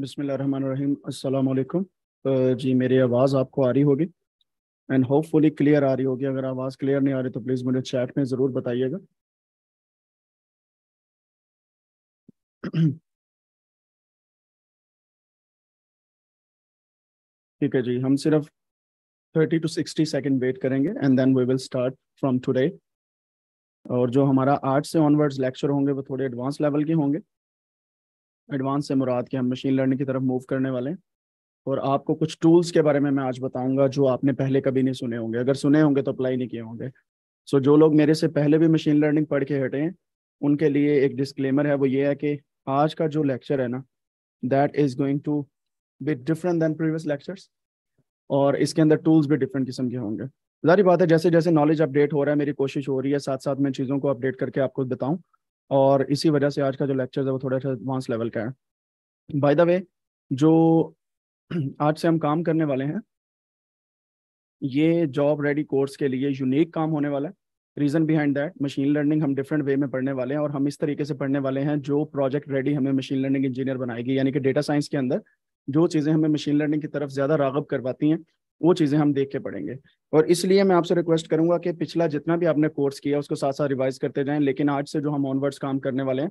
अस्सलाम वालेकुम जी मेरी आवाज़ आपको आ रही होगी एंड होपफुली क्लियर आ रही होगी अगर आवाज़ क्लियर नहीं आ रही तो प्लीज़ मुझे चैट में ज़रूर बताइएगा ठीक है जी हम सिर्फ 30 टू 60 सेकंड वेट करेंगे and then we will start from today और जो हमारा आठ से ऑनवर्ड्स लेक्चर होंगे वो थोड़े एडवांस लेवल के होंगे एडवांस से मुराद के हम मशीन लर्निंग की तरफ मूव करने वाले हैं और आपको कुछ टूल्स के बारे में मैं आज बताऊंगा जो आपने पहले कभी नहीं सुने होंगे अगर सुने होंगे तो अप्लाई नहीं किए होंगे सो जो लोग मेरे से पहले भी मशीन लर्निंग पढ़ के हटे हैं उनके लिए एक डिस्क्लेमर है वो ये है कि आज का जो लेक्चर है ना that is going to be different than previous lectures और इसके अंदर टूल्स भी डिफरेंट किस्म के होंगे जारी बात है जैसे जैसे नॉलेज अपडेट हो रहा है मेरी कोशिश हो रही है साथ साथ मैं चीज़ों को अपडेट करके आपको बताऊँ और इसी वजह से आज का जो लेक्चर है वो थोड़ा सा एडवांस लेवल का है बाय द वे जो आज से हम काम करने वाले हैं ये जॉब रेडी कोर्स के लिए यूनिक काम होने वाला है reason behind that machine learning हम डिफरेंट वे में पढ़ने वाले हैं और हम इस तरीके से पढ़ने वाले हैं जो प्रोजेक्ट रेडी हमें मशीन लर्निंग इंजीनियर बनाएगी यानी कि डेटा साइंस के अंदर जो चीज़ें हमें मशीन लर्निंग की तरफ ज़्यादा रागब करवाती हैं वो चीज़ें हम देख के पढ़ेंगे और इसलिए मैं आपसे रिक्वेस्ट करूंगा कि पिछला जितना भी आपने कोर्स किया उसको साथ साथ रिवाइज करते जाएं लेकिन आज से जो हम ऑनवर्ड्स काम करने वाले हैं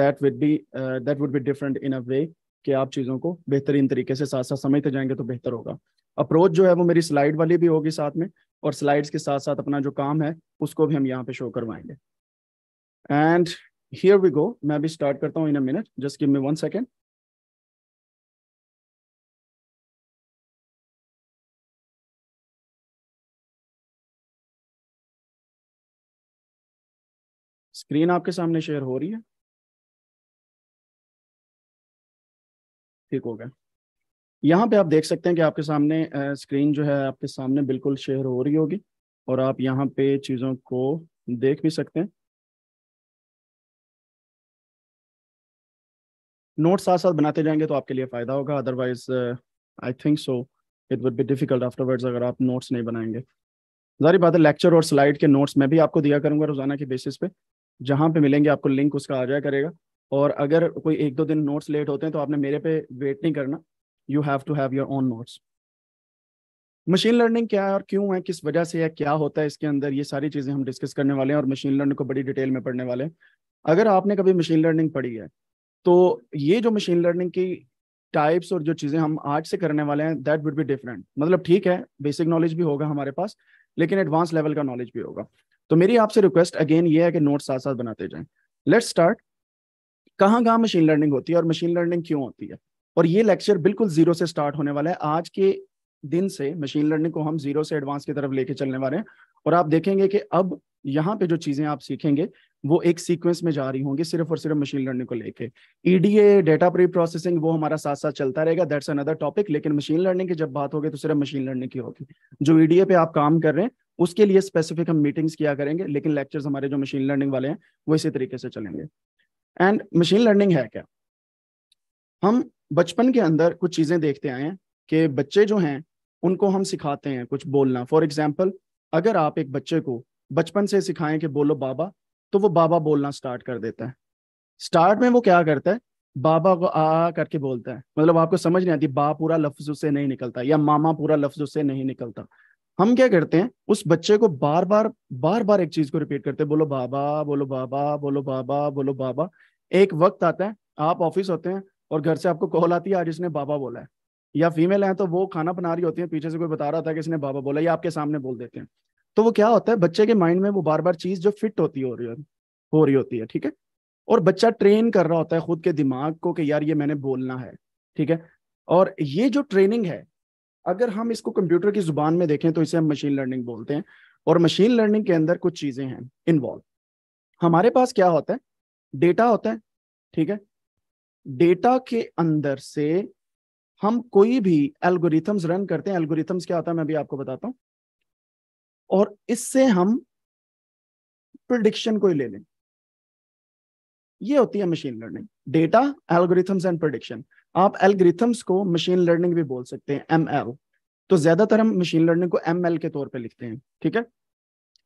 that would be that would be different in a way कि आप चीज़ों को बेहतरीन तरीके से साथ साथ समझते जाएंगे तो बेहतर होगा अप्रोच जो है वो मेरी स्लाइड वाली भी होगी साथ में और स्लाइड्स के साथ साथ अपना जो काम है उसको भी हम यहाँ पे शो करवाएंगे एंड हियर वी गो मैं अभी स्टार्ट करता हूँ in a minute just give me one second screen आपके सामने शेयर हो रही है ठीक हो गया यहाँ पे आप देख सकते हैं कि आपके सामने स्क्रीन जो है आपके सामने बिल्कुल शेयर हो रही होगी और आप यहाँ पे चीज़ों को देख भी सकते हैं नोट साथ साथ बनाते जाएंगे तो आपके लिए फ़ायदा होगा otherwise I think so it would be difficult afterwards अगर आप नोट्स नहीं बनाएंगे जारी बात है लेक्चर और स्लाइड के नोट्स मैं भी आपको दिया करूंगा रोजाना के बेसिस पे जहाँ पे मिलेंगे आपको लिंक उसका आ जाया करेगा और अगर कोई एक दो दिन नोट्स लेट होते हैं तो आपने मेरे पे वेट नहीं करना you have to have your own notes machine learning क्या है और क्यों है किस वजह से है क्या होता है इसके अंदर ये सारी चीज़ें हम डिस्कस करने वाले हैं और मशीन लर्निंग को बड़ी डिटेल में पढ़ने वाले हैं अगर आपने कभी मशीन लर्निंग पढ़ी है तो ये जो मशीन लर्निंग की टाइप्स और जो चीज़ें हम आज से करने वाले हैं दैट वुड बी डिफरेंट मतलब ठीक है बेसिक नॉलेज भी होगा हमारे पास लेकिन एडवांस लेवल का नॉलेज भी होगा तो मेरी आपसे रिक्वेस्ट अगेन ये है कि नोट साथ साथ बनाते जाएं लेट स्टार्ट कहाँ कहाँ मशीन लर्निंग होती है और मशीन लर्निंग क्यों होती है और ये लेक्चर बिल्कुल जीरो से स्टार्ट होने वाला है आज के दिन से मशीन लर्निंग को हम जीरो से एडवांस की तरफ लेके चलने वाले हैं और आप देखेंगे कि अब यहाँ पे जो चीजें आप सीखेंगे वो एक सीक्वेंस में जा रही होंगी सिर्फ और सिर्फ मशीन लर्निंग को लेके ईडीए डेटा प्री प्रोसेसिंग वो हमारा साथ साथ चलता रहेगा दैट्स अनदर टॉपिक लेकिन मशीन लर्निंग की जब बात होगी तो सिर्फ मशीन लर्निंग की होगी जो ईडीए e पे आप काम कर रहे हैं उसके लिए स्पेसिफिक हम मीटिंग्स किया करेंगे लेकिन लेक्चर्स हमारे जो मशीन लर्निंग वाले हैं वो इसी तरीके से चलेंगे एंड मशीन लर्निंग है क्या हम बचपन के अंदर कुछ चीजें देखते आए हैं कि बच्चे जो हैं उनको हम सिखाते हैं कुछ बोलना फॉर एग्जाम्पल अगर आप एक बच्चे को बचपन से सिखाएं कि बोलो बाबा तो वो बाबा बोलना स्टार्ट कर देता है स्टार्ट में वो क्या करता है बाबा को आ करके बोलता है मतलब आपको समझ नहीं आती बा पूरा लफ्ज उससे नहीं निकलता या मामा पूरा लफ्ज उससे नहीं निकलता हम क्या करते हैं उस बच्चे को बार बार बार बार एक चीज को रिपीट करते हैं बोलो बाबा बोलो बाबा बोलो बाबा बोलो बाबा एक वक्त आता है आप ऑफिस होते हैं और घर से आपको कॉल आती है आज इसने बाबा बोला है या फीमेल है तो वो खाना बना रही होती है पीछे से कोई बता रहा था कि इसने बाबा बोला या आपके सामने बोल देते हैं तो वो क्या होता है बच्चे के माइंड में वो बार बार चीज जो फिट होती हो रही हो रही होती है ठीक है और बच्चा ट्रेन कर रहा होता है खुद के दिमाग को कि यार ये मैंने बोलना है ठीक है और ये जो ट्रेनिंग है अगर हम इसको कंप्यूटर की जुबान में देखें तो इसे हम मशीन लर्निंग बोलते हैं और मशीन लर्निंग के अंदर कुछ चीजें हैं इन्वॉल्व हमारे पास क्या होता है डेटा होता है ठीक है डेटा के अंदर से हम कोई भी एल्गोरिथम्स रन करते हैं एल्गोरिथम्स क्या होता है मैं भी आपको बताता हूँ और इससे हम प्रडिक्शन को ही ले लें ये होती है machine learning data algorithms and prediction आप एल्गोरिथम्स को मशीन लर्निंग भी बोल सकते हैं एम तो ज्यादातर हम मशीन लर्निंग को एम के तौर पे लिखते हैं ठीक है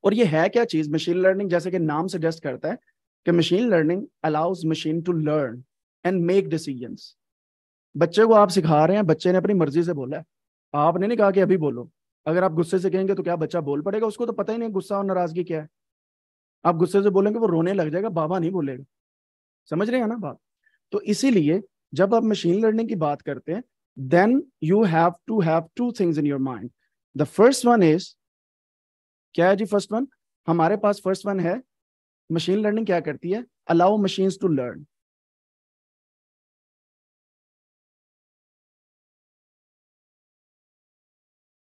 और ये है क्या चीज मशीन लर्निंग जैसे कि नाम सजेस्ट करता है कि machine learning allows machine to learn and make decisions बच्चे को आप सिखा रहे हैं बच्चे ने अपनी मर्जी से बोला है आपने नहीं कहा कि अभी बोलो अगर आप गुस्से से कहेंगे तो क्या बच्चा बोल पड़ेगा उसको तो पता ही नहीं गुस्सा और नाराजगी क्या है आप गुस्से से बोलेंगे वो रोने लग जाएगा बाबा नहीं बोलेगा समझ रहे हैं ना बात तो इसीलिए जब आप मशीन लर्निंग की बात करते हैं then you have to have two things in your mind the first one is क्या है जी फर्स्ट वन हमारे पास फर्स्ट वन है मशीन लर्निंग क्या करती है अलाउ मशीन्स टू लर्न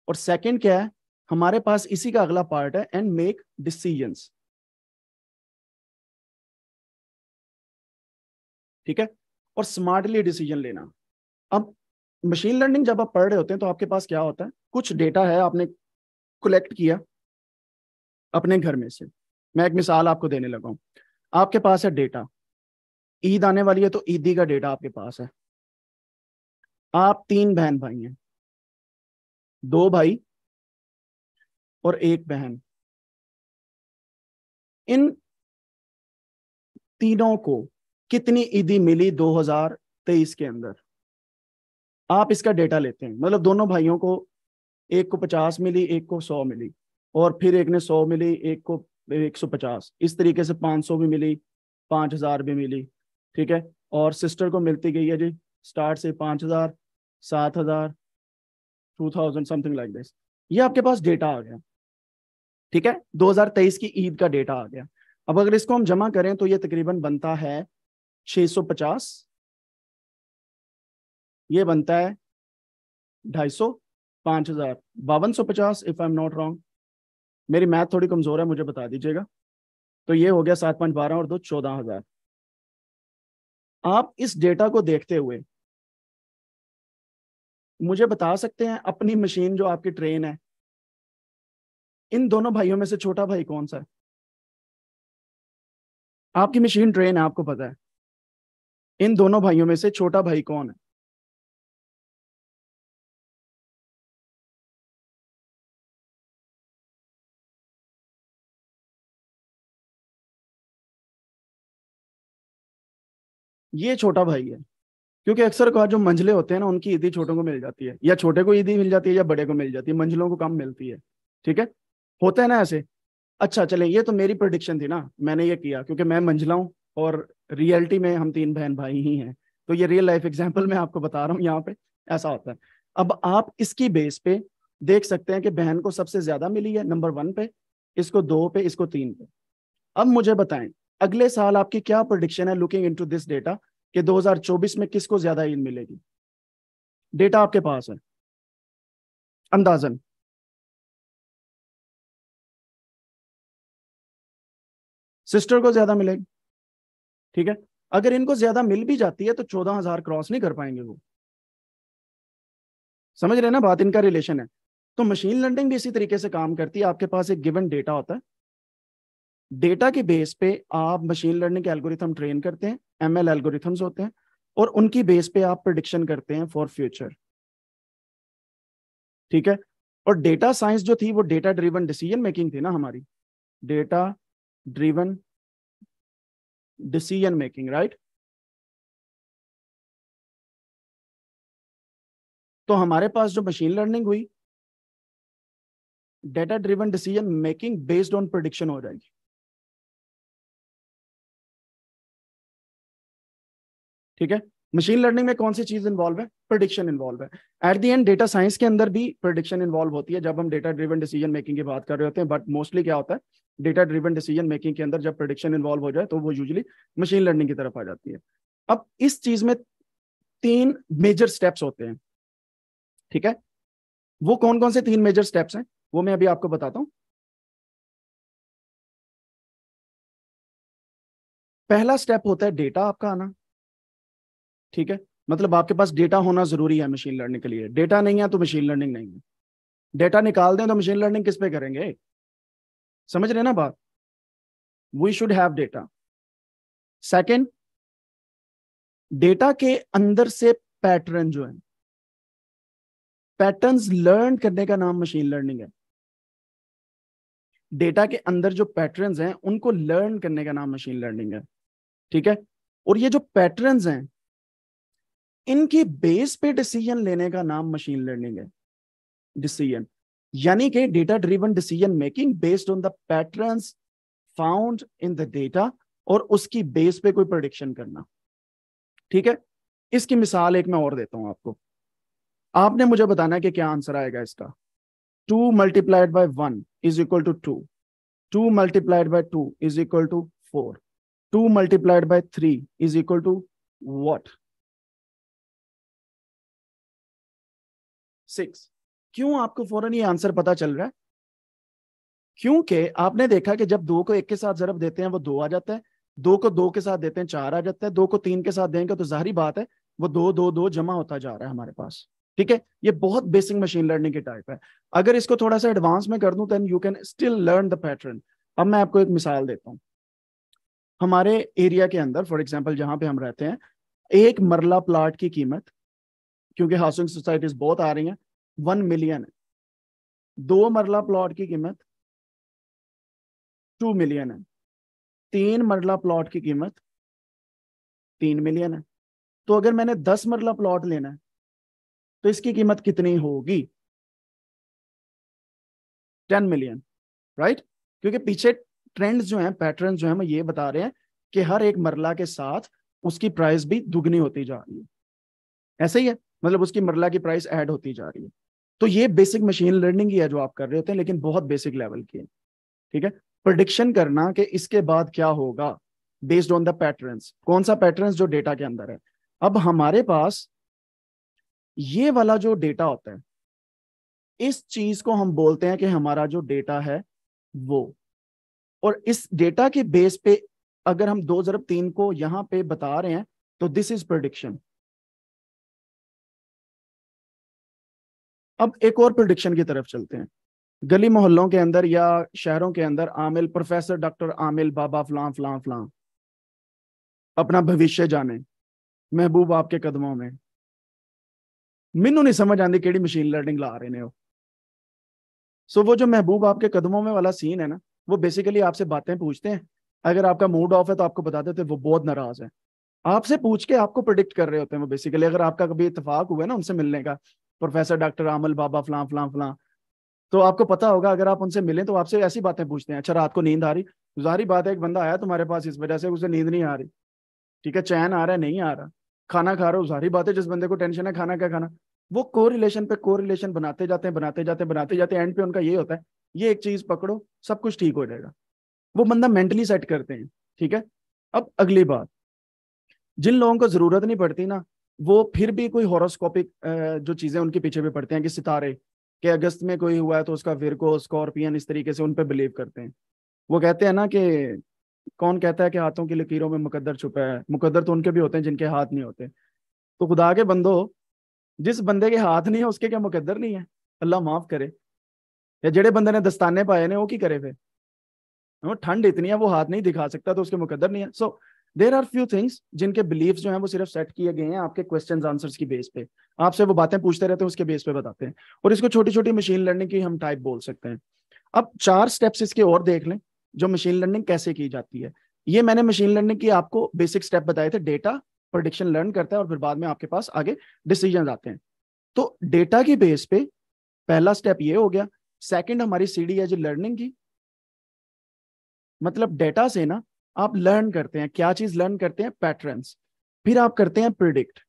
और सेकंड क्या है हमारे पास इसी का अगला पार्ट है एंड मेक डिसीजंस ठीक है और स्मार्टली डिसीजन लेना अब मशीन लर्निंग जब आप पढ़ रहे होते हैं तो आपके पास क्या होता है कुछ डेटा है आपने कलेक्ट किया अपने घर में से मैं एक मिसाल आपको देने लगा आपके पास है डेटा ईद आने वाली है तो ईदी का डेटा आपके पास है आप तीन बहन भाई हैं दो भाई और एक बहन इन तीनों को कितनी ईदी मिली 2023 के अंदर आप इसका डेटा लेते हैं मतलब दोनों भाइयों को एक को पचास मिली एक को सौ मिली और फिर एक ने सौ मिली एक को एक सौ पचास इस तरीके से सौ भी मिली हजार भी मिली ठीक है और सिस्टर को मिलती गई है जी स्टार्ट से हजार सात हजार two thousand something like this ये आपके पास डेटा आ गया ठीक है 2023 की ईद का डेटा आ गया अब अगर इसको हम जमा करें तो ये तकरीबन बनता है 650 ये बनता है 250 हजार बावन सौ पचास if I am not wrong मेरी मैथ थोड़ी कमजोर है मुझे बता दीजिएगा तो ये हो गया सात पांच बारह और दो चौदह हजार आप इस डेटा को देखते हुए मुझे बता सकते हैं अपनी मशीन जो आपकी ट्रेन है इन दोनों भाइयों में से छोटा भाई कौन सा है आपकी मशीन ट्रेन है आपको पता है इन दोनों भाइयों में से छोटा भाई कौन है ये छोटा भाई है क्योंकि अक्सर कहा जो मंझले होते हैं ना उनकी ईदी छोटों को मिल जाती है या छोटे को ईदी मिल जाती है या बड़े को मिल जाती है मंझलों को कम मिलती है ठीक है होता है ना ऐसे अच्छा चले ये तो मेरी प्रडिक्शन थी ना मैंने ये किया क्योंकि मैं मंझला हूँ और रियलिटी में हम तीन बहन भाई ही हैं तो ये रियल लाइफ एग्जाम्पल मैं आपको बता रहा हूँ यहाँ पे ऐसा होता है अब आप इसकी बेस पे देख सकते हैं कि बहन को सबसे ज्यादा मिली है नंबर वन पे इसको दो पे इसको तीन पे अब मुझे बताएं अगले साल आपकी क्या प्रोडिक्शन है लुकिंग इनटू दिस डेटा कि 2024 में किसको ज्यादा ईद मिलेगी डेटा आपके पास है अंदाजन सिस्टर को ज्यादा मिलेगी ठीक है अगर इनको ज्यादा मिल भी जाती है तो चौदह हजार क्रॉस नहीं कर पाएंगे वो समझ रहे ना बात इनका रिलेशन है तो मशीन लर्निंग भी इसी तरीके से काम करती है आपके पास एक गिवन डेटा होता है डेटा के बेस पे आप मशीन लर्निंग के एल्गोरिथम ट्रेन करते हैं एम एल एल्गोरिथम्स होते हैं और उनकी बेस पे आप प्रडिक्शन करते हैं फॉर फ्यूचर ठीक है और डेटा साइंस जो थी वो डेटा ड्रीवन डिसीजन मेकिंग थी ना हमारी data driven decision making right तो हमारे पास जो मशीन लर्निंग हुई data driven decision making based on prediction हो जाएगी ठीक है मशीन लर्निंग में कौन सी चीज इन्वॉल्व है प्रोडिक्शन इन्वॉल्व है at the end data science के अंदर भी प्रोडिक्शन इन्वॉल्व होती है जब हम डेटा ड्रिवन डिसीजन मेकिंग की बात कर रहे होते हैं बट मोस्टली क्या होता है डेटा ड्रिवन डिसीजन मेकिंग के अंदर जब प्रोडिक्शन इन्वॉल्व हो जाए तो वो यूजली मशीन लर्निंग की तरफ आ जाती है अब इस चीज में तीन मेजर स्टेप्स होते हैं ठीक है वो कौन कौन से तीन मेजर स्टेप्स हैं वो मैं अभी आपको बताता हूं पहला स्टेप होता है डेटा आपका आना ठीक है मतलब आपके पास डेटा होना जरूरी है मशीन लर्निंग के लिए डेटा नहीं है तो मशीन लर्निंग नहीं है डेटा निकाल दें तो मशीन लर्निंग किस पे करेंगे समझ रहे ना बात we should have data second data के अंदर से पैटर्न जो है पैटर्न्स लर्न करने का नाम मशीन लर्निंग है डेटा के अंदर जो पैटर्न्स हैं उनको लर्न करने का नाम मशीन लर्निंग है ठीक है और ये जो पैटर्न्स हैं इनकी बेस पे डिसीजन लेने का नाम मशीन लर्निंग है डिसीजन यानी कि data driven decision making based on the patterns found in the data और उसकी बेस पे कोई प्रोडिक्शन करना ठीक है इसकी मिसाल एक मैं और देता हूं आपको आपने मुझे बताना कि क्या आंसर आएगा इसका two multiplied by one is equal to two two multiplied by two is equal to four two multiplied by three is equal to what six क्यों आपको फौरन ये आंसर पता चल रहा है क्योंकि आपने देखा कि जब दो को एक के साथ जरब देते हैं वो दो आ जाता है दो को दो के साथ देते हैं चार आ जाता है दो को तीन के साथ देंगे तो जाहरी बात है वो दो दो दो जमा होता जा रहा है हमारे पास ठीक है ये बहुत बेसिक मशीन लर्निंग के टाइप है अगर इसको थोड़ा सा एडवांस में कर दूं then you can still learn the pattern अब मैं आपको एक मिसाल देता हूँ हमारे एरिया के अंदर फॉर एग्जाम्पल जहां पे हम रहते हैं एक मरला प्लाट की कीमत क्योंकि हाउसिंग सोसाइटीज बहुत आ रही हैं वन मिलियन है दो मरला प्लॉट की कीमत टू मिलियन है तीन मरला प्लॉट की कीमत तीन मिलियन है तो अगर मैंने दस मरला प्लॉट लेना है तो इसकी कीमत कितनी होगी टेन मिलियन राइट क्योंकि पीछे ट्रेंड जो है पैटर्न जो है हम ये बता रहे हैं कि हर एक मरला के साथ उसकी प्राइस भी दुगनी होती जा रही है ऐसे ही है मतलब उसकी मरला की प्राइस ऐड होती जा रही है तो ये बेसिक मशीन लर्निंग ही है जो आप कर रहे होते हैं लेकिन बहुत बेसिक लेवल की है ठीक है प्रडिक्शन करना कि इसके बाद क्या होगा बेस्ड ऑन द पैटर्न कौन सा पैटर्न जो डेटा के अंदर है अब हमारे पास ये वाला जो डेटा होता है इस चीज को हम बोलते हैं कि हमारा जो डेटा है वो और इस डेटा के बेस पे अगर हम दो जरब तीन को यहां पे बता रहे हैं तो दिस इज प्रडिक्शन अब एक और प्रोडिक्शन की तरफ चलते हैं गली मोहल्लों के अंदर या शहरों के अंदर आमिल प्रोफेसर डॉक्टर आमिल बाबा फलां फलां फलां अपना भविष्य जाने महबूब आपके कदमों में ਮੈਨੂੰ नहीं समझ आती कि मशीन लर्निंग ला रहे हो सो वो जो महबूब आपके कदमों में वाला सीन है ना वो बेसिकली आपसे बातें पूछते हैं अगर आपका मूड ऑफ है तो आपको बता देते हैं वो बहुत नाराज है आपसे पूछ के आपको प्रोडिक्ट कर रहे होते हैं वो बेसिकली अगर आपका कभी इतफाक हुआ है ना उनसे मिलने का प्रोफेसर डॉक्टर आमल बाबा फलां फलां फलां तो आपको पता होगा अगर आप उनसे मिलें तो आपसे ऐसी बातें पूछते हैं अच्छा रात को नींद आ रही जारी बात है एक बंदा आया तुम्हारे पास इस वजह से उसे नींद नहीं आ रही ठीक है चैन आ रहा है नहीं आ रहा खाना खा रहा हो जारी बात है जिस बंदे को टेंशन है खाना क्या खाना वो को रिलेशन पे को रिलेशन बनाते जाते हैं बनाते जाते हैं बनाते जाते हैं एंड पे उनका ये होता है ये एक चीज पकड़ो सब कुछ ठीक हो जाएगा वो बंदा मेंटली सेट करते हैं ठीक है अब अगली बात जिन लोगों को जरूरत नहीं पड़ती ना वो फिर भी कोई हॉरोस्कोपिक जो चीजें उनके पीछे भी पड़ते हैं कि सितारे के अगस्त में कोई हुआ है तो उसका विरको स्कॉर्पियन इस तरीके से उन पर बिलीव करते हैं वो कहते हैं ना कि कौन कहता है कि हाथों की लकीरों में मुकद्दर छुपा है मुकद्दर तो उनके भी होते हैं जिनके हाथ नहीं होते तो खुदा के बंदो जिस बंदे के हाथ नहीं है उसके क्या मुकद्दर नहीं है अल्लाह माफ करे या जेड़े बंदे ने दस्ताने पाए ने वो की करे फिर ठंड इतनी है वो हाथ नहीं दिखा सकता तो उसके मुकद्दर नहीं है so so, there are few things जिनके बिलीव जो है वो सिर्फ सेट किए गए हैं आपके क्वेश्चन आंसर की बेस पे आपसे वो बातें पूछते रहते हैं उसके बेस पे बताते हैं और इसको छोटी छोटी मशीन लर्निंग की हम टाइप बोल सकते हैं अब चार स्टेप्स इसके और देख लें जो मशीन लर्निंग कैसे की जाती है ये मैंने मशीन लर्निंग की आपको बेसिक स्टेप बताए थे डेटा प्रोडिक्शन लर्न करता है और फिर बाद में आपके पास आगे डिसीजन आते हैं तो डेटा की बेस पे पहला स्टेप ये हो गया सेकंड हमारी सीडी है जो लर्निंग की मतलब डेटा से ना आप लर्न करते हैं क्या चीज लर्न करते हैं पैटर्न फिर आप करते हैं प्रिडिक्ट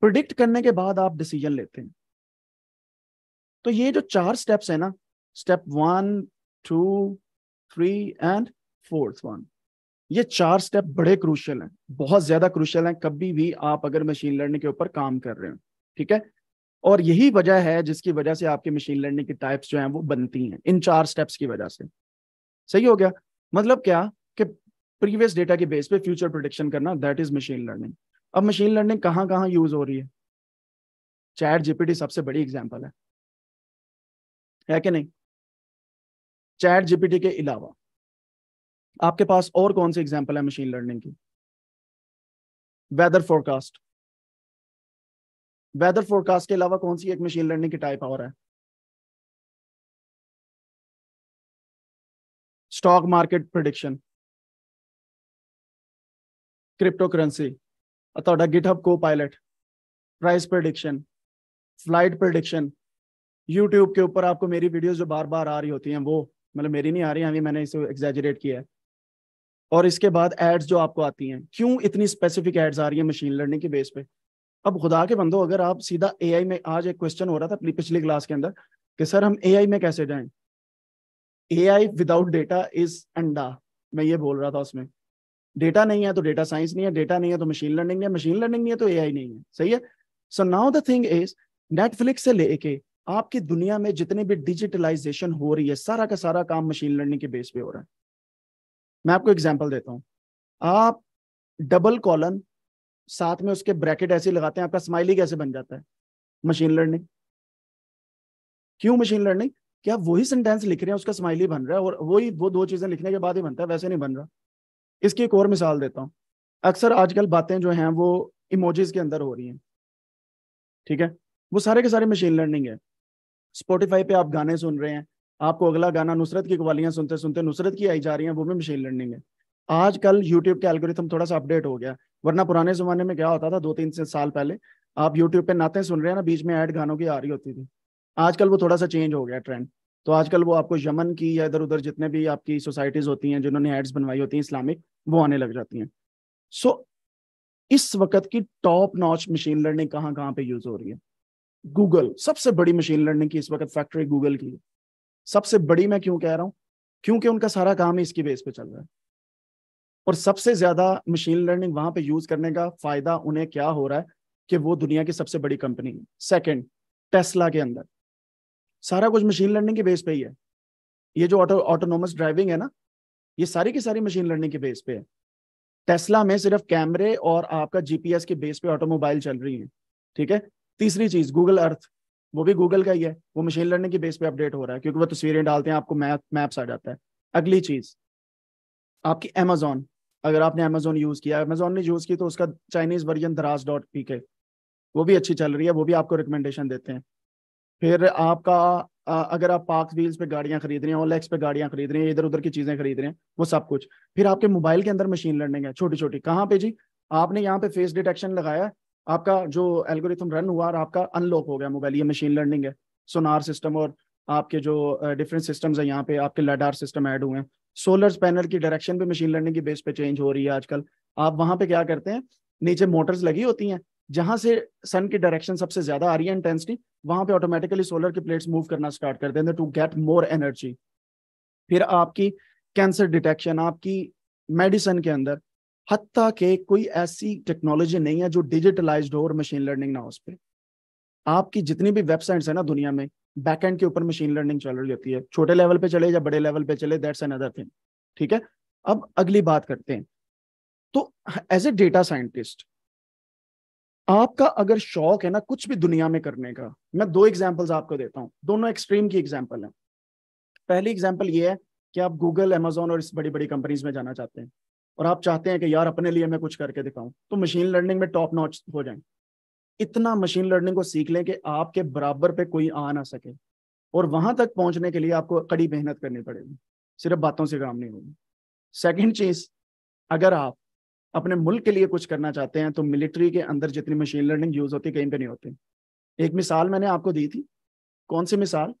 प्रिडिक्ट करने के बाद आप डिसीजन लेते हैं तो ये जो चार स्टेप्स है ना step one two three and fourth one ये चार स्टेप बड़े क्रूशल हैं बहुत ज्यादा क्रूशल हैं कभी भी आप अगर मशीन लर्निंग के ऊपर काम कर रहे हो ठीक है और यही वजह है जिसकी वजह से आपकी मशीन लर्निंग की टाइप्स जो हैं वो बनती हैं इन चार स्टेप्स की वजह से सही हो गया मतलब क्या कि प्रीवियस डेटा के बेस पे फ्यूचर प्रोडिक्शन करना दैट इज मशीन लर्निंग अब मशीन लर्निंग कहाँ कहाँ यूज हो रही है चैट जीपीटी सबसे बड़ी एग्जाम्पल है है कि नहीं चैट जीपीटी के अलावा आपके पास और कौन सी एग्जाम्पल है मशीन लर्निंग की वेदर फोरकास्ट वेदर फोरकास्ट के अलावा कौन सी एक मशीन लर्निंग की टाइप और है मार्केट प्रडिक्शन prediction cryptocurrency ਤੁਹਾਡਾ को pilot price prediction flight prediction YouTube के ऊपर आपको मेरी वीडियोस जो बार बार आ रही होती हैं वो मतलब मेरी नहीं आ रही अभी मैंने इसे एग्जेजरेट किया है और इसके बाद एड्स जो आपको आती हैं क्यों इतनी स्पेसिफिक एड्स आ रही है मशीन लर्निंग के बेस पे अब खुदा के बंदो अगर आप सीधा एआई में आज एक क्वेश्चन हो रहा था पिछली क्लास के अंदर कि सर हम एआई में कैसे जाएं A I without data is अंडा मैं ये बोल रहा था उसमें डेटा नहीं है तो डेटा साइंस नहीं है डेटा नहीं है तो मशीन लर्निंग नहीं है मशीन लर्निंग नहीं है तो ए आई नहीं है सही है so now the thing is Netflix से लेके आपकी दुनिया में जितने भी डिजिटलाइजेशन हो रही है सारा का सारा काम मशीन लर्निंग के बेस पे हो रहा है मैं आपको एग्जाम्पल देता हूँ आप डबल कॉलन साथ में उसके ब्रैकेट ऐसे लगाते हैं आपका स्माइली कैसे बन जाता है मशीन लर्निंग क्यों मशीन लर्निंग क्या वही सेंटेंस लिख रहे हैं उसका स्माइली बन रहा है और वही वो दो चीजें लिखने के बाद ही बनता है वैसे नहीं बन रहा इसकी एक और मिसाल देता हूँ अक्सर आजकल बातें जो हैं वो इमोजेस के अंदर हो रही हैं ठीक है वो सारे के सारे मशीन लर्निंग है स्पोटिफाई पे आप गाने सुन रहे हैं आपको अगला गाना नुसरत की कवालियां सुनते सुनते नुसरत की आई जा रही हैं वो भी मशीन लर्निंग है आजकल यूट्यूब के एल्गोरिथम थोड़ा सा अपडेट हो गया वरना पुराने जमाने में क्या होता था दो तीन से साल पहले आप यूट्यूब पे नाते सुन रहे हैं ना बीच में ऐड गानों की आ रही होती थी आजकल वो थोड़ा सा चेंज हो गया ट्रेंड तो आजकल वो आपको यमन की या इधर उधर जितने भी आपकी सोसाइटीज होती हैं जिन्होंने एड्स बनवाई होती हैं इस्लामिक वो आने लग जाती हैं सो so, इस वक्त की टॉप नॉच मशीन लर्निंग कहाँ कहाँ पे यूज हो रही है गूगल सबसे बड़ी मशीन लर्निंग की इस वक्त फैक्ट्री गूगल की है सबसे बड़ी मैं क्यों कह रहा हूँ क्योंकि उनका सारा काम ही इसकी बेस पे चल रहा है और सबसे ज्यादा मशीन लर्निंग वहां पे यूज करने का फायदा उन्हें क्या हो रहा है कि वो दुनिया की सबसे बड़ी कंपनी है सेकेंड टेस्ला के अंदर सारा कुछ मशीन लर्निंग के बेस पे ही है ये जो ऑटो ऑटोनोमस ड्राइविंग है ना ये सारी की सारी मशीन लर्निंग के बेस पे है टेस्ला में सिर्फ कैमरे और आपका जीपीएस के बेस पे ऑटोमोबाइल चल रही है ठीक है तीसरी चीज गूगल अर्थ वो भी गूगल का ही है वो मशीन लर्निंग के बेस पे अपडेट हो रहा है क्योंकि वो तस्वीरें डालते हैं आपको मैप मैप्स आ जाता है अगली चीज आपकी अमेजोन अगर आपने अमेजोन यूज किया अमेजोन ने यूज की तो उसका Chinese version Daraz dot P K वो भी अच्छी चल रही है वो भी आपको रिकमेंडेशन देते हैं फिर आपका अगर आप पार्क व्हील्स पे गाड़ियां खरीद रहे हैं ओलेक्स पे गाड़ियां खरीद रहे हैं इधर उधर की चीजें खरीद रहे हैं वो सब कुछ फिर आपके मोबाइल के अंदर मशीन लर्निंग है छोटी छोटी कहाँ पे जी आपने यहाँ पे फेस डिटेक्शन लगाया आपका जो एल्गोरिथम रन हुआ और आपका अनलॉक हो गया मोबाइल ये मशीन लर्निंग है सोनार सिस्टम और आपके जो डिफरेंट सिस्टम्स हैं यहाँ पे आपके लडार सिस्टम ऐड हुए हैं सोलर पैनल की डायरेक्शन भी मशीन लर्निंग की बेस पे चेंज हो रही है आजकल आप वहां पे क्या करते हैं नीचे मोटर्स लगी होती हैं जहां से सन की डायरेक्शन सबसे ज्यादा आ रही है इंटेंसिटी वहां पे ऑटोमेटिकली सोलर के प्लेट्स मूव करना स्टार्ट कर देंगे टू गेट मोर एनर्जी फिर आपकी कैंसर डिटेक्शन आपकी मेडिसिन के अंदर हत्या के कोई ऐसी टेक्नोलॉजी नहीं है जो डिजिटलाइज हो और मशीन लर्निंग ना हो उस पर आपकी जितनी भी वेबसाइट्स है ना दुनिया में बैकएंड के ऊपर मशीन लर्निंग चल रही होती है छोटे लेवल पे चले या बड़े लेवल पे चले दैट्स अनदर थिंग ठीक है अब अगली बात करते हैं तो एज ए डेटा साइंटिस्ट आपका अगर शौक है ना कुछ भी दुनिया में करने का मैं दो एग्जाम्पल्स आपको देता हूँ दोनों एक्सट्रीम की एग्जाम्पल है पहली एग्जाम्पल ये है कि आप गूगल अमेजोन और इस बड़ी बड़ी कंपनीज में जाना चाहते हैं और आप चाहते हैं कि यार अपने लिए मैं कुछ करके दिखाऊं तो मशीन लर्निंग में टॉप नॉच हो जाए इतना मशीन लर्निंग को सीख लें कि आपके बराबर पे कोई आ ना सके और वहां तक पहुंचने के लिए आपको कड़ी मेहनत करनी पड़ेगी सिर्फ बातों से काम नहीं होगी सेकेंड चीज अगर आप अपने मुल्क के लिए कुछ करना चाहते हैं तो मिलिट्री के अंदर जितनी मशीन लर्निंग यूज होती कहीं पर नहीं होती एक मिसाल मैंने आपको दी थी कौन सी मिसाल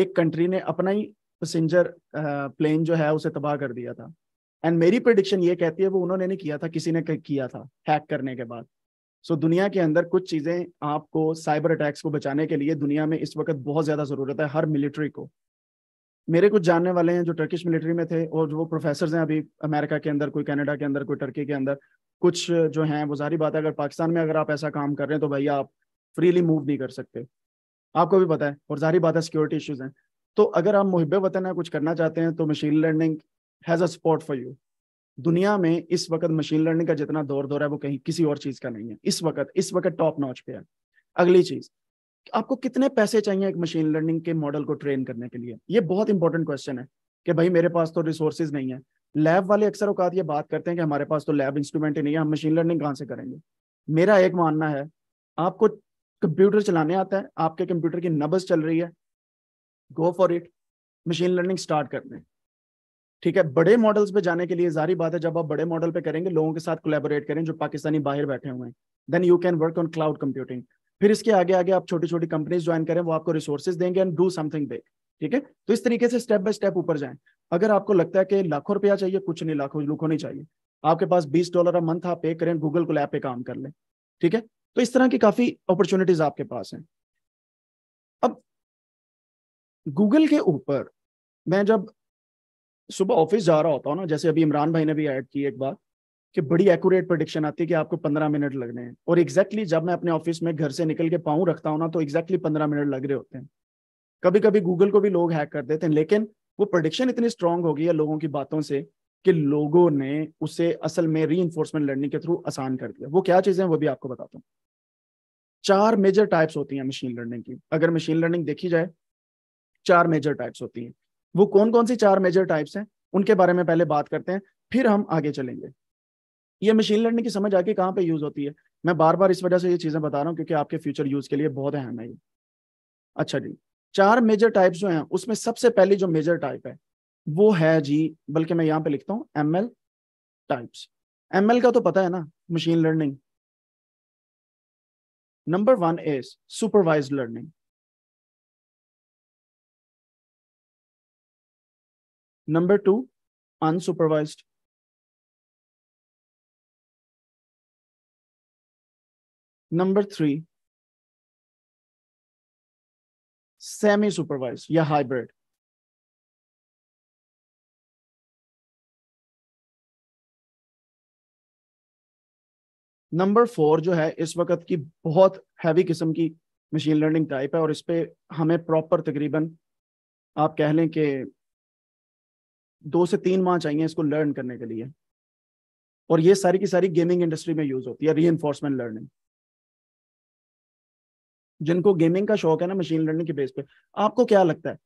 एक कंट्री ने अपना ही पसेंजर प्लेन जो है उसे तबाह कर दिया था एंड मेरी प्रडिक्शन ये कहती है वो उन्होंने नहीं किया था किसी ने किया था हैक करने के बाद सो so, दुनिया के अंदर कुछ चीजें आपको साइबर अटैक्स को बचाने के लिए दुनिया में इस वक्त बहुत ज्यादा जरूरत है हर मिलिट्री को मेरे कुछ जानने वाले हैं जो टर्किश मिलिट्री में थे और जो वो प्रोफेसर हैं अभी अमेरिका के अंदर कोई कनाडा के अंदर कोई टर्की के अंदर कुछ जो हैं वो जारी बात है अगर पाकिस्तान में अगर आप ऐसा काम कर रहे हैं तो भैया आप फ्रीली मूव नहीं कर सकते आपको भी पता है और जारी बात है सिक्योरिटी इशूज़ हैं तो अगर आप मुहब वतन है कुछ करना चाहते हैं तो machine learning has a spot for you दुनिया में इस वक्त मशीन लर्निंग का जितना दौर दौर है वो कहीं किसी और चीज़ का नहीं है इस वक्त इस वक्त टॉप नॉच पे है अगली चीज़ आपको कितने पैसे चाहिए एक मशीन लर्निंग के मॉडल को ट्रेन करने के लिए ये बहुत इंपॉर्टेंट क्वेश्चन है कि भाई मेरे पास तो रिसोर्सेज नहीं है लैब वाले अक्सर औकात ये बात करते हैं कि हमारे पास तो लैब इंस्ट्रूमेंट ही नहीं है हम मशीन लर्निंग कहाँ से करेंगे मेरा एक मानना है आपको कंप्यूटर चलाने आता है आपके कंप्यूटर की नबस चल रही है go for it machine learning start कर दें ठीक है बड़े मॉडल्स पे जाने के लिए जारी बात है जब आप बड़े मॉडल पे करेंगे लोगों के साथ कोलेबोरेट करें जो पाकिस्तानी बाहर बैठे हुए हैं then you can work on cloud computing फिर इसके आगे आगे आप छोटी छोटी कंपनीज ज्वाइन करें वो आपको रिसोर्सेज देंगे एंड डू समथिंग बिग ठीक है तो इस तरीके से स्टेप बाय स्टेप ऊपर जाएं अगर आपको लगता है कि लाखों रुपया चाहिए कुछ नहीं लाखों लुखों नहीं चाहिए आपके पास बीस डॉलर अ मंथ आप पे करें गूगल को लैप पे काम कर लें ठीक है तो इस तरह की काफी अपॉर्चुनिटीज आपके पास हैं अब गूगल के ऊपर मैं जब सुबह ऑफिस जा रहा होता हूँ ना जैसे अभी इमरान भाई ने भी ऐड की एक बार कि बड़ी एक्यूरेट प्रडिक्शन आती है कि आपको पंद्रह मिनट लगने हैं और एग्जैक्टली exactly जब मैं अपने ऑफिस में घर से निकल के पाऊँ रखता हूँ ना तो एग्जैक्टली पंद्रह मिनट लग रहे होते हैं कभी कभी गूगल को भी लोग हैक कर देते हैं लेकिन वो प्रडिक्शन इतनी स्ट्रांग हो गई है लोगों की बातों से कि लोगों ने उसे असल में री एनफोर्समेंट लर्निंग के थ्रू आसान कर दिया वो क्या चीज़ें वो भी आपको बताता हूँ चार मेजर टाइप्स होती हैं मशीन लर्निंग की अगर मशीन लर्निंग देखी जाए चार मेजर टाइप्स होती हैं वो कौन कौन सी चार मेजर टाइप्स हैं उनके बारे में पहले बात करते हैं फिर हम आगे चलेंगे ये मशीन लर्निंग की समझ आके कहाँ पे यूज होती है मैं बार बार इस वजह से ये चीजें बता रहा हूँ क्योंकि आपके फ्यूचर यूज के लिए बहुत अहम है ये अच्छा जी चार मेजर टाइप जो हैं उसमें सबसे पहली जो मेजर टाइप है वो है जी बल्कि मैं यहाँ पे लिखता हूँ M L types M L का तो पता है ना machine learning number one is supervise learning number two unsupervised number three semi supervise या हाइब्रिड नंबर फोर जो है इस वक्त की बहुत हैवी किस्म की मशीन लर्निंग टाइप है और इस पर हमें प्रॉपर तकरीबन आप कह लें कि दो से तीन माह चाहिए इसको लर्न करने के लिए और ये सारी की सारी गेमिंग इंडस्ट्री में यूज होती है री लर्निंग जिनको गेमिंग का शौक है ना मशीन लर्निंग के बेस पे आपको क्या लगता है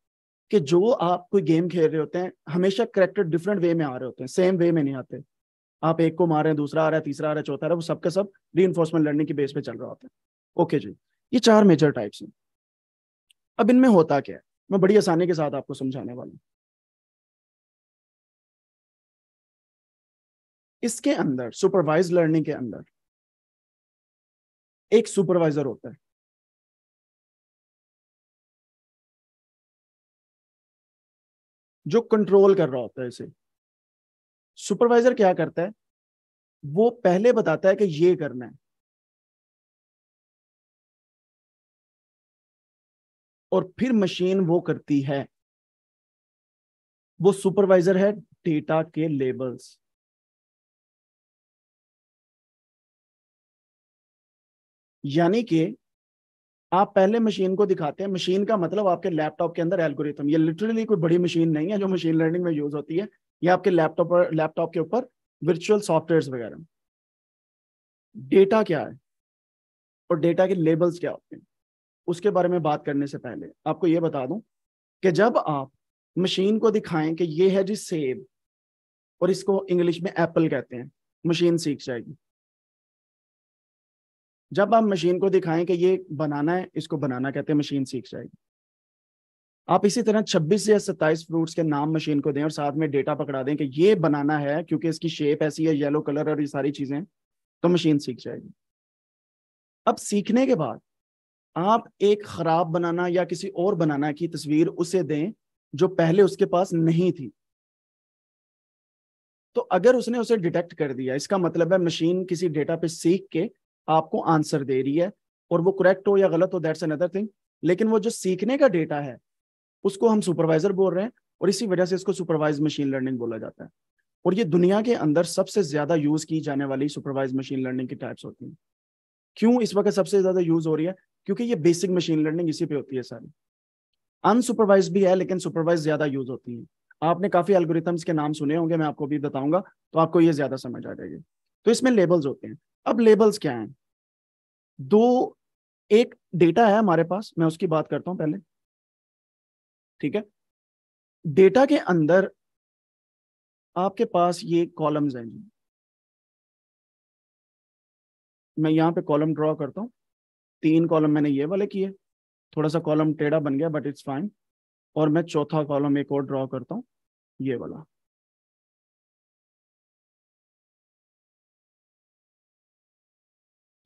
कि जो आप कोई गेम खेल रहे होते हैं हमेशा करेक्टर डिफरेंट वे में आ रहे होते हैं सेम वे में नहीं आते आप एक को मार रहे हैं दूसरा आ रहा है तीसरा आ रहा है चौथा आ रहा है वो सबका सब री इन्फोर्समेंट लर्निंग के बेस पे चल रहा होता है ओके जी ये चार मेजर टाइप्स हैं अब इनमें होता क्या है मैं बड़ी आसानी के साथ आपको समझाने वाला हूँ इसके अंदर सुपरवाइज लर्निंग के अंदर एक सुपरवाइजर होता है जो कंट्रोल कर रहा होता है इसे सुपरवाइजर क्या करता है वो पहले बताता है कि ये करना है और फिर मशीन वो करती है वो सुपरवाइजर है डेटा के लेबल्स यानी कि आप पहले मशीन को दिखाते हैं मशीन का मतलब आपके लैपटॉप के अंदर एल्गोरिथम ये लिटरली कोई बड़ी मशीन नहीं है जो मशीन लर्निंग में यूज होती है ये आपके लैपटॉप लैपटॉप के ऊपर वर्चुअल सॉफ्टवेयर वगैरह डेटा क्या है और डेटा के लेबल्स क्या होते हैं उसके बारे में बात करने से पहले आपको ये बता दूं कि जब आप मशीन को दिखाएं कि ये है जी सेब और इसको इंग्लिश में एप्पल कहते हैं मशीन सीख जाएगी जब आप मशीन को दिखाएं कि ये बनाना है इसको बनाना कहते हैं मशीन सीख जाएगी आप इसी तरह 26 या 27 फ्रूट्स के नाम मशीन को दें और साथ में डेटा पकड़ा दें कि ये बनाना है क्योंकि इसकी शेप ऐसी है येलो कलर और ये सारी चीजें तो मशीन सीख जाएगी अब सीखने के बाद आप एक खराब बनाना या किसी और बनाना की तस्वीर उसे दें जो पहले उसके पास नहीं थी तो अगर उसने उसे डिटेक्ट कर दिया इसका मतलब है मशीन किसी डेटा पे सीख के आपको आंसर दे रही है और वो करेक्ट हो या गलत हो दैट्स अनदर थिंग लेकिन वो जो सीखने का डेटा है उसको हम सुपरवाइजर बोल रहे हैं और इसी वजह से इसको सुपरवाइज मशीन लर्निंग बोला जाता है और ये दुनिया के अंदर सबसे ज्यादा यूज की जाने वाली सुपरवाइज मशीन लर्निंग की टाइप्स होती हैं क्यों इस वक्त सबसे ज्यादा यूज हो रही है क्योंकि ये बेसिक मशीन लर्निंग इसी पे होती है सारी अनसुपरवाइज भी है लेकिन सुपरवाइज ज्यादा यूज होती है आपने काफी एल्गोरिथम्स के नाम सुने होंगे मैं आपको भी बताऊंगा तो आपको ये ज्यादा समझ आ जाएगी तो इसमें लेबल्स होते हैं अब लेबल्स क्या हैं दो एक डेटा है हमारे पास मैं उसकी बात करता हूं पहले ठीक है डेटा के अंदर आपके पास ये कॉलम्स हैं जी मैं यहां पे कॉलम ड्रॉ करता हूँ तीन कॉलम मैंने ये वाले किए थोड़ा सा कॉलम टेढ़ा बन गया बट इट्स फाइन और मैं चौथा कॉलम एक और ड्रॉ करता हूँ ये वाला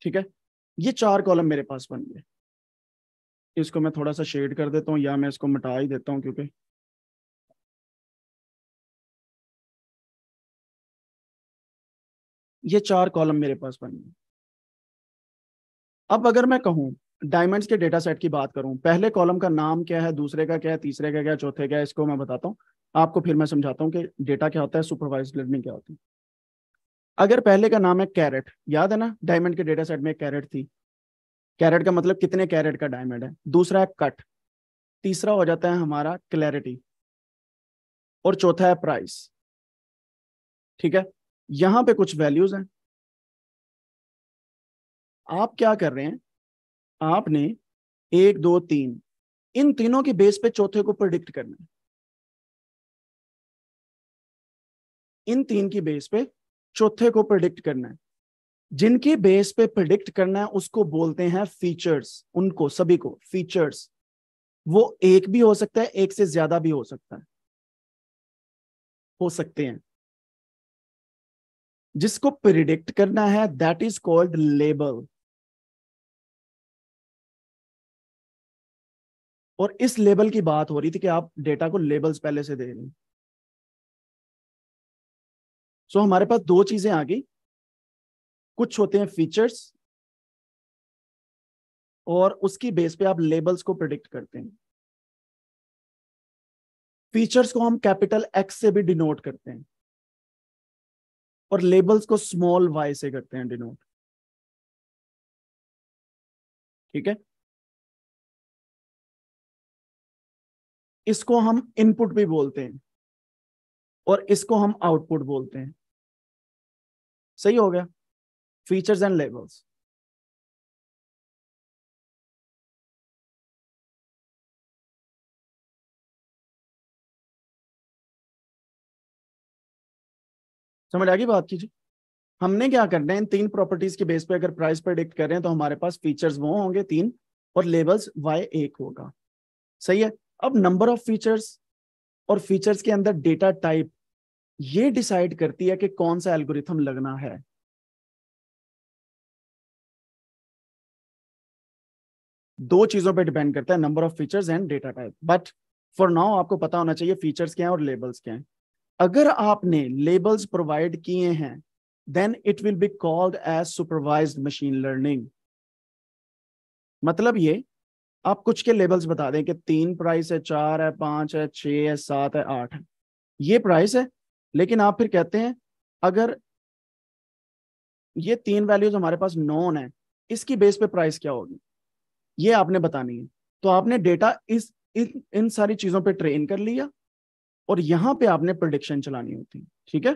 ठीक है ये चार कॉलम मेरे पास बन गए इसको मैं थोड़ा सा शेड कर देता हूँ या मैं इसको मिटा ही देता हूँ क्योंकि ये चार कॉलम मेरे पास बन गए अब अगर मैं कहूँ डायमंड्स के डेटा सेट की बात करूं पहले कॉलम का नाम क्या है दूसरे का क्या है तीसरे का क्या चौथे का है इसको मैं बताता हूँ आपको फिर मैं समझाता हूँ कि डेटा क्या होता है सुपरवाइज लर्निंग क्या होती है अगर पहले का नाम है कैरेट याद है ना डायमंड के डेटा सेट में कैरेट थी कैरेट का मतलब कितने कैरेट का डायमंड है दूसरा है कट तीसरा हो जाता है हमारा क्लैरिटी और चौथा है प्राइस ठीक है यहां पे कुछ वैल्यूज हैं आप क्या कर रहे हैं आपने एक दो तीन इन तीनों के बेस पे चौथे को प्रिडिक्ट करना है इन तीन की बेस पे चौथे को प्रिडिक्ट करना है जिनके बेस पे प्रिडिक्ट करना है उसको बोलते हैं फीचर्स उनको सभी को फीचर्स वो एक भी हो सकता है एक से ज्यादा भी हो सकता है हो सकते हैं जिसको प्रिडिक्ट करना है दैट इज कॉल्ड लेबल और इस लेबल की बात हो रही थी कि आप डेटा को लेबल्स पहले से दे रहे हैं सो so, हमारे पास दो चीजें आ गई कुछ होते हैं फीचर्स और उसकी बेस पे आप लेबल्स को प्रिडिक्ट करते हैं फीचर्स को हम कैपिटल एक्स से भी डिनोट करते हैं और लेबल्स को स्मॉल वाई से करते हैं डिनोट ठीक है इसको हम इनपुट भी बोलते हैं और इसको हम आउटपुट बोलते हैं सही हो गया फीचर्स एंड लेबल्स समझ आ गई बात कीजिए हमने क्या करना है इन तीन प्रॉपर्टीज के बेस पे अगर प्राइस प्रेडिक्ट करें तो हमारे पास फीचर्स वो होंगे तीन और लेबल्स वाई एक होगा सही है अब नंबर ऑफ फीचर्स और फीचर्स के अंदर डेटा टाइप ये डिसाइड करती है कि कौन सा एल्गोरिथम लगना है दो चीजों पे डिपेंड करता है number of features and data type but for now आपको पता होना चाहिए फीचर्स क्या हैं और लेबल्स क्या हैं अगर आपने लेबल्स प्रोवाइड किए हैं then it will be called as supervised machine learning मतलब ये आप कुछ के लेबल्स बता दें कि तीन प्राइस है चार है पांच है छ है सात है आठ है ये प्राइस है लेकिन आप फिर कहते हैं अगर ये तीन वैल्यूज हमारे पास नॉन है इसकी बेस पे प्राइस क्या होगी ये आपने बतानी है तो आपने डेटा इस इन इन सारी चीजों पे ट्रेन कर लिया और यहां पे आपने प्रोडिक्शन चलानी होती है ठीक है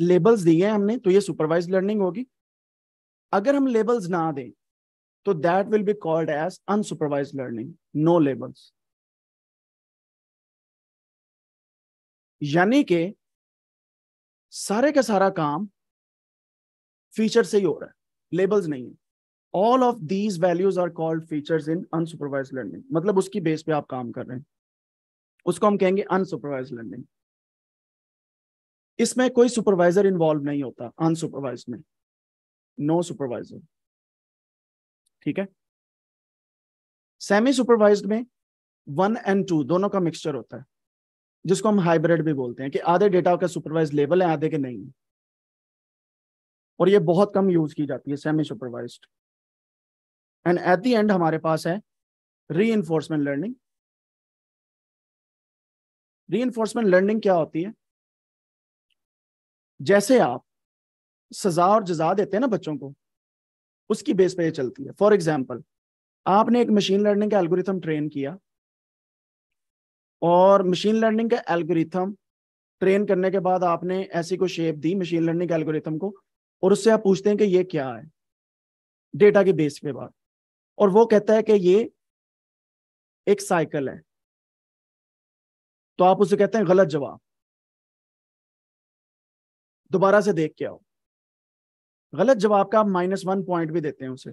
लेबल्स दिए हैं हमने तो ये सुपरवाइज लर्निंग होगी अगर हम लेबल्स ना दें तो that will be called as unsupervise learning no labels यानी के सारे का सारा काम फीचर से ही हो रहा है लेबल्स नहीं है all of these values are called features in unsupervise learning मतलब उसकी बेस पे आप काम कर रहे हैं उसको हम कहेंगे अनसुपरवाइज लर्निंग इसमें कोई सुपरवाइजर इन्वॉल्व नहीं होता अनसुपरवाइज में नो सुपरवाइजर ठीक है सेमी सुपरवाइज्ड में वन एंड टू दोनों का मिक्सचर होता है जिसको हम हाइब्रिड भी बोलते हैं कि आधे डेटा के सुपरवाइज लेवल है आधे के नहीं और ये बहुत कम यूज की जाती है semi supervise and at the end हमारे पास है reinforcement learning reinforcement learning क्या होती है जैसे आप सजा और जजा देते हैं ना बच्चों को उसकी बेस पे ये चलती है फॉर एग्जाम्पल आपने एक मशीन लर्निंग का एल्गोरिथम ट्रेन किया और मशीन लर्निंग का एल्गोरिथम ट्रेन करने के बाद आपने ऐसी कोई शेप दी मशीन लर्निंग एल्गोरिथम को और उससे आप पूछते हैं कि ये क्या है डेटा के बेस पे बात और वो कहता है कि ये एक साइकिल है तो आप उसे कहते हैं गलत जवाब दोबारा से देख के आओ गलत जवाब का आप माइनस वन पॉइंट भी देते हैं उसे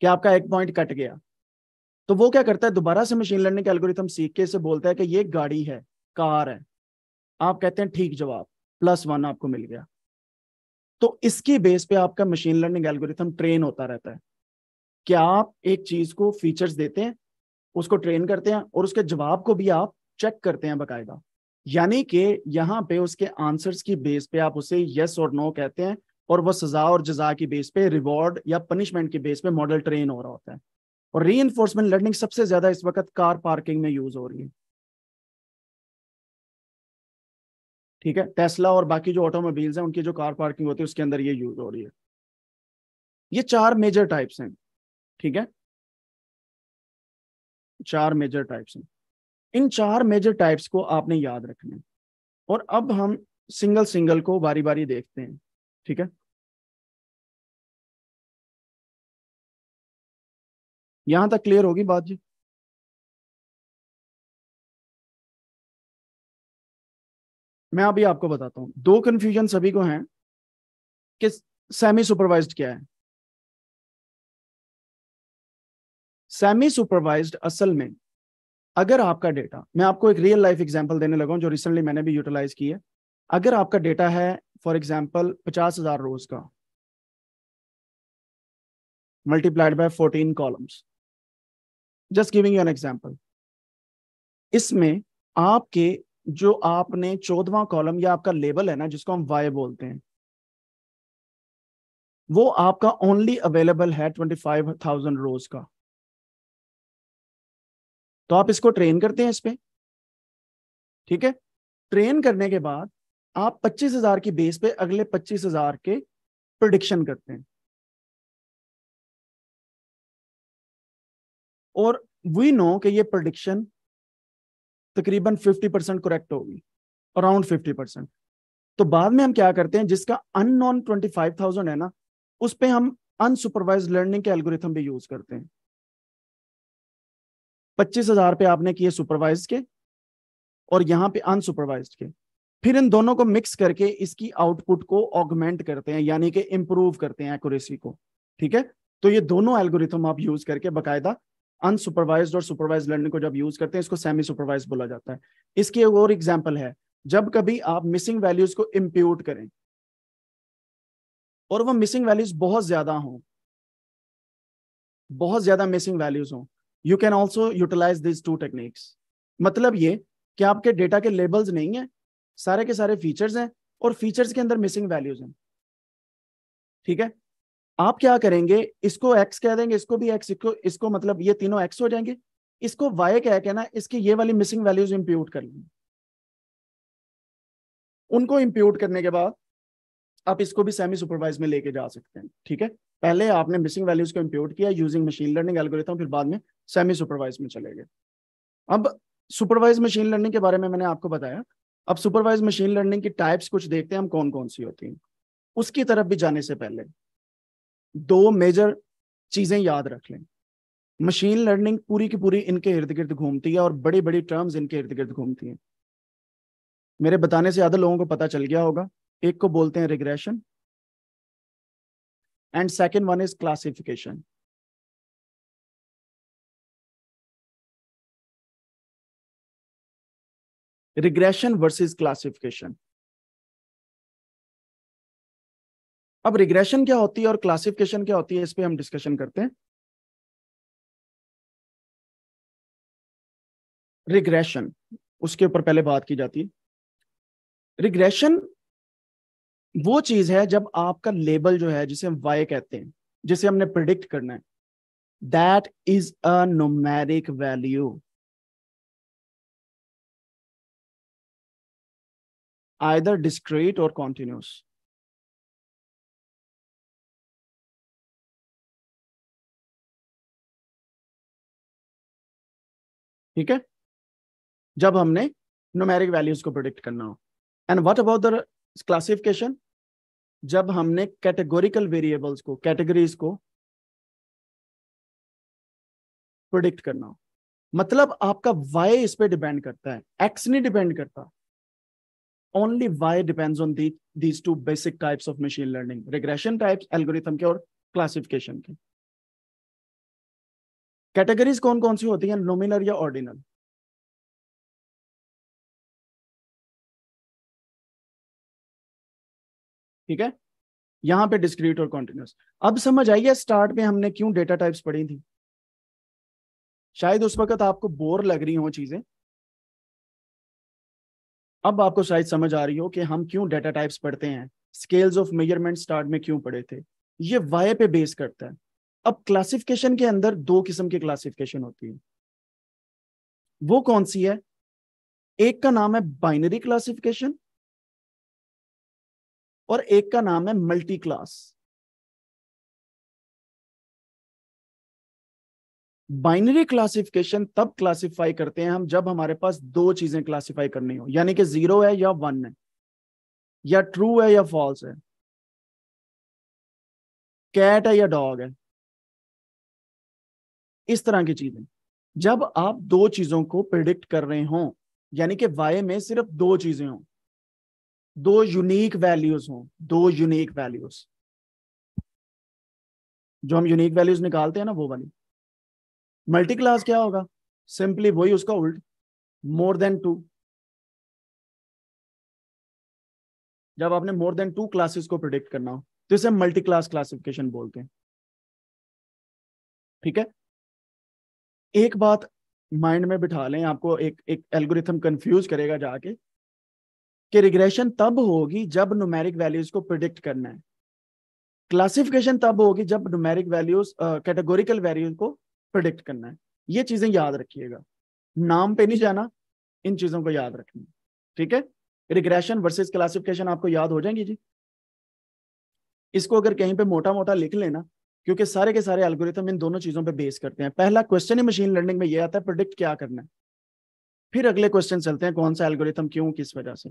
कि आपका एक पॉइंट कट गया तो वो क्या करता है दोबारा से मशीन लर्निंग एल्गोरिथम सीख के से बोलता है कि ये गाड़ी है कार है आप कहते हैं ठीक जवाब प्लस वन आपको मिल गया तो इसकी बेस पे आपका मशीन लर्निंग एल्गोरिथम ट्रेन होता रहता है क्या आप एक चीज को फीचर्स देते हैं उसको ट्रेन करते हैं और उसके जवाब को भी आप चेक करते हैं बाकायदा यानी कि यहाँ पे उसके आंसर्स की बेस पे आप उसे यस और नो कहते हैं और वह सजा और जजा की बेस पे रिवॉर्ड या पनिशमेंट की बेस पे मॉडल ट्रेन हो रहा होता है और री लर्निंग सबसे ज्यादा इस वक्त कार पार्किंग में यूज हो रही है ठीक है टेस्ला और बाकी जो ऑटोमोबाइल्स हैं उनकी जो कार पार्किंग होती है उसके अंदर ये यूज हो रही है ये चार मेजर टाइप्स हैं ठीक है चार मेजर टाइप्स हैं इन चार मेजर टाइप्स को आपने याद रखना है और अब हम सिंगल सिंगल को बारी बारी देखते हैं ठीक है यहां तक क्लियर होगी बात जी मैं अभी आपको बताता हूं दो कंफ्यूजन सभी को हैं कि सेमी सुपरवाइज्ड क्या है सेमी सुपरवाइज्ड असल में अगर आपका डेटा मैं आपको एक रियल लाइफ एग्जांपल देने लगा जो रिसेंटली मैंने भी यूटिलाइज की है अगर आपका डेटा है फॉर एग्जांपल पचास हजार रोज का multiplied by fourteen columns just giving you an example इसमें आपके जो आपने चौदवा कॉलम या आपका लेबल है ना जिसको हम वाई बोलते हैं वो आपका ओनली अवेलेबल है ट्वेंटी फाइव थाउजेंड रोज का तो आप इसको ट्रेन करते हैं इस पर ठीक है ट्रेन करने के बाद आप पच्चीस हजार की बेस पे अगले पच्चीस हजार के प्रोडिक्शन करते हैं और वी नो कि ये प्रडिक्शन तकरीबन 50 परसेंट करेक्ट होगी अराउंड 50 परसेंट तो बाद में हम क्या करते हैं जिसका अननोन 25,000 है ना उस पर हम अनसुपरवाइज लर्निंग के एल्गोरिथम भी यूज करते हैं पच्चीस हजार पे आपने किए सुपरवाइज के और यहाँ पे अनसुपरवाइज के फिर इन दोनों को मिक्स करके इसकी आउटपुट को ऑगमेंट करते हैं यानी कि इंप्रूव करते हैं एक्यूरेसी को ठीक है तो ये दोनों एल्गोरिथम आप यूज करके बाकायदा अनसुपरवाइज और सुपरवाइज लर्निंग को जब यूज करते हैं इसको सेमी सुपरवाइज बोला जाता है इसकी एक और एग्जाम्पल है जब कभी आप मिसिंग वैल्यूज को इम्प्यूट करें और वो मिसिंग वैल्यूज बहुत ज्यादा हों बहुत ज्यादा मिसिंग वैल्यूज हों you can also utilize this two techniques मतलब ये कि आपके डेटा के लेबल्स नहीं है सारे के सारे फीचर्स हैं और फीचर्स के अंदर मिसिंग वैल्यूज हैं ठीक है आप क्या करेंगे इसको एक्स कह देंगे इसको भी एक्स इसको इसको मतलब ये तीनों एक्स हो जाएंगे इसको वाई कह के ना इसकी ये वाली मिसिंग वैल्यूज इम्प्यूट कर लेंगे उनको इम्प्यूट करने के बाद आप इसको भी सेमी सुपरवाइज में लेके जा सकते हैं ठीक है पहले आपने मिसिंग वैल्यूज को इंप्यूट किया यूजिंग मशीन लर्निंग एल्गोरिथम फिर बाद में सेमी सुपरवाइज में चले गए अब सुपरवाइज मशीन लर्निंग के बारे में मैंने आपको बताया अब सुपरवाइज मशीन लर्निंग की टाइप्स कुछ देखते हैं हम कौन कौन सी होती हैं उसकी तरफ भी जाने से पहले दो मेजर चीजें याद रख लें मशीन लर्निंग पूरी की पूरी इनके इर्द गिर्द घूमती है और बड़ी बड़ी टर्म्स इनके इर्द गिर्द घूमती हैं मेरे बताने से ज्यादा लोगों को पता चल गया होगा एक को बोलते हैं regression and second one is classification regression versus classification अब रिग्रेशन क्या होती है और क्लासिफिकेशन क्या होती है इस पर हम डिस्कशन करते हैं रिग्रेशन उसके ऊपर पहले बात की जाती है रिग्रेशन वो चीज है जब आपका लेबल जो है जिसे हम वाई कहते हैं जिसे हमने प्रिडिक्ट करना है that is a numeric value either discrete और कॉन्टिन्यूस ठीक है जब हमने नोमेरिक वैल्यूज को प्रोडिक्ट करना हो and what about the classification जब हमने कैटेगोरिकल वेरिएबल्स को कैटेगरीज को प्रोडिक्ट करना हो मतलब आपका वाई इस पर डिपेंड करता है एक्स नहीं डिपेंड करता only Y depends on these two basic types of machine learning regression types algorithm के और क्लासिफिकेशन के कैटेगरीज कौन कौन सी होती हैं नोमिनल या ऑर्डिनल ठीक है यहां पे डिस्क्रीट और कॉन्टिन्यूस अब समझ आई है स्टार्ट में हमने क्यों डेटा टाइप्स पढ़ी थी शायद उस वक्त आपको बोर लग रही हो चीजें अब आपको शायद समझ आ रही हो कि हम क्यों डेटा टाइप्स पढ़ते हैं स्केल्स ऑफ मेजरमेंट स्टार्ट में क्यों पढ़े थे ये वाई पे बेस करता है अब क्लासिफिकेशन के अंदर दो किस्म की क्लासिफिकेशन होती है वो कौन सी है एक का नाम है बाइनरी क्लासिफिकेशन और एक का नाम है मल्टी क्लास बाइनरी क्लासिफिकेशन तब क्लासिफाई करते हैं हम जब हमारे पास दो चीजें क्लासिफाई करनी हो यानी कि जीरो है या वन है या ट्रू है या फॉल्स है कैट है या डॉग है इस तरह की चीजें जब आप दो चीजों को प्रिडिक्ट कर रहे हो यानी कि वाई में सिर्फ दो चीजें हों दो यूनिक वैल्यूज हों दो यूनिक वैल्यूज जो हम यूनिक वैल्यूज निकालते हैं ना वो वाली मल्टी क्लास क्या होगा सिंपली वही उसका उल्ट मोर देन टू जब आपने मोर देन टू क्लासेस को प्रिडिक्ट करना हो तो इसे मल्टी क्लास क्लासिफिकेशन बोलते हैं ठीक है एक बात माइंड में बिठा लें आपको एक एक एल्गोरिथम कंफ्यूज करेगा जाके कि रिग्रेशन तब होगी जब नुमेरिक वैल्यूज को प्रिडिक्ट करना है क्लासिफिकेशन तब होगी जब नुमेरिक वैल्यूज कैटेगोरिकल वैल्यूज को प्रिडिक्ट करना है ये चीजें याद रखिएगा नाम पे नहीं जाना इन चीजों को याद रखना ठीक है रिग्रेशन वर्सेज क्लासिफिकेशन आपको याद हो जाएंगी जी इसको अगर कहीं पे मोटा मोटा लिख लेना क्योंकि सारे के सारे एल्गोरिथम इन दोनों चीजों पे बेस करते हैं पहला क्वेश्चन ही मशीन लर्निंग में ये आता है प्रोडिक्ट क्या करना है फिर अगले क्वेश्चन चलते हैं कौन सा एल्गोरिथम क्यों किस वजह से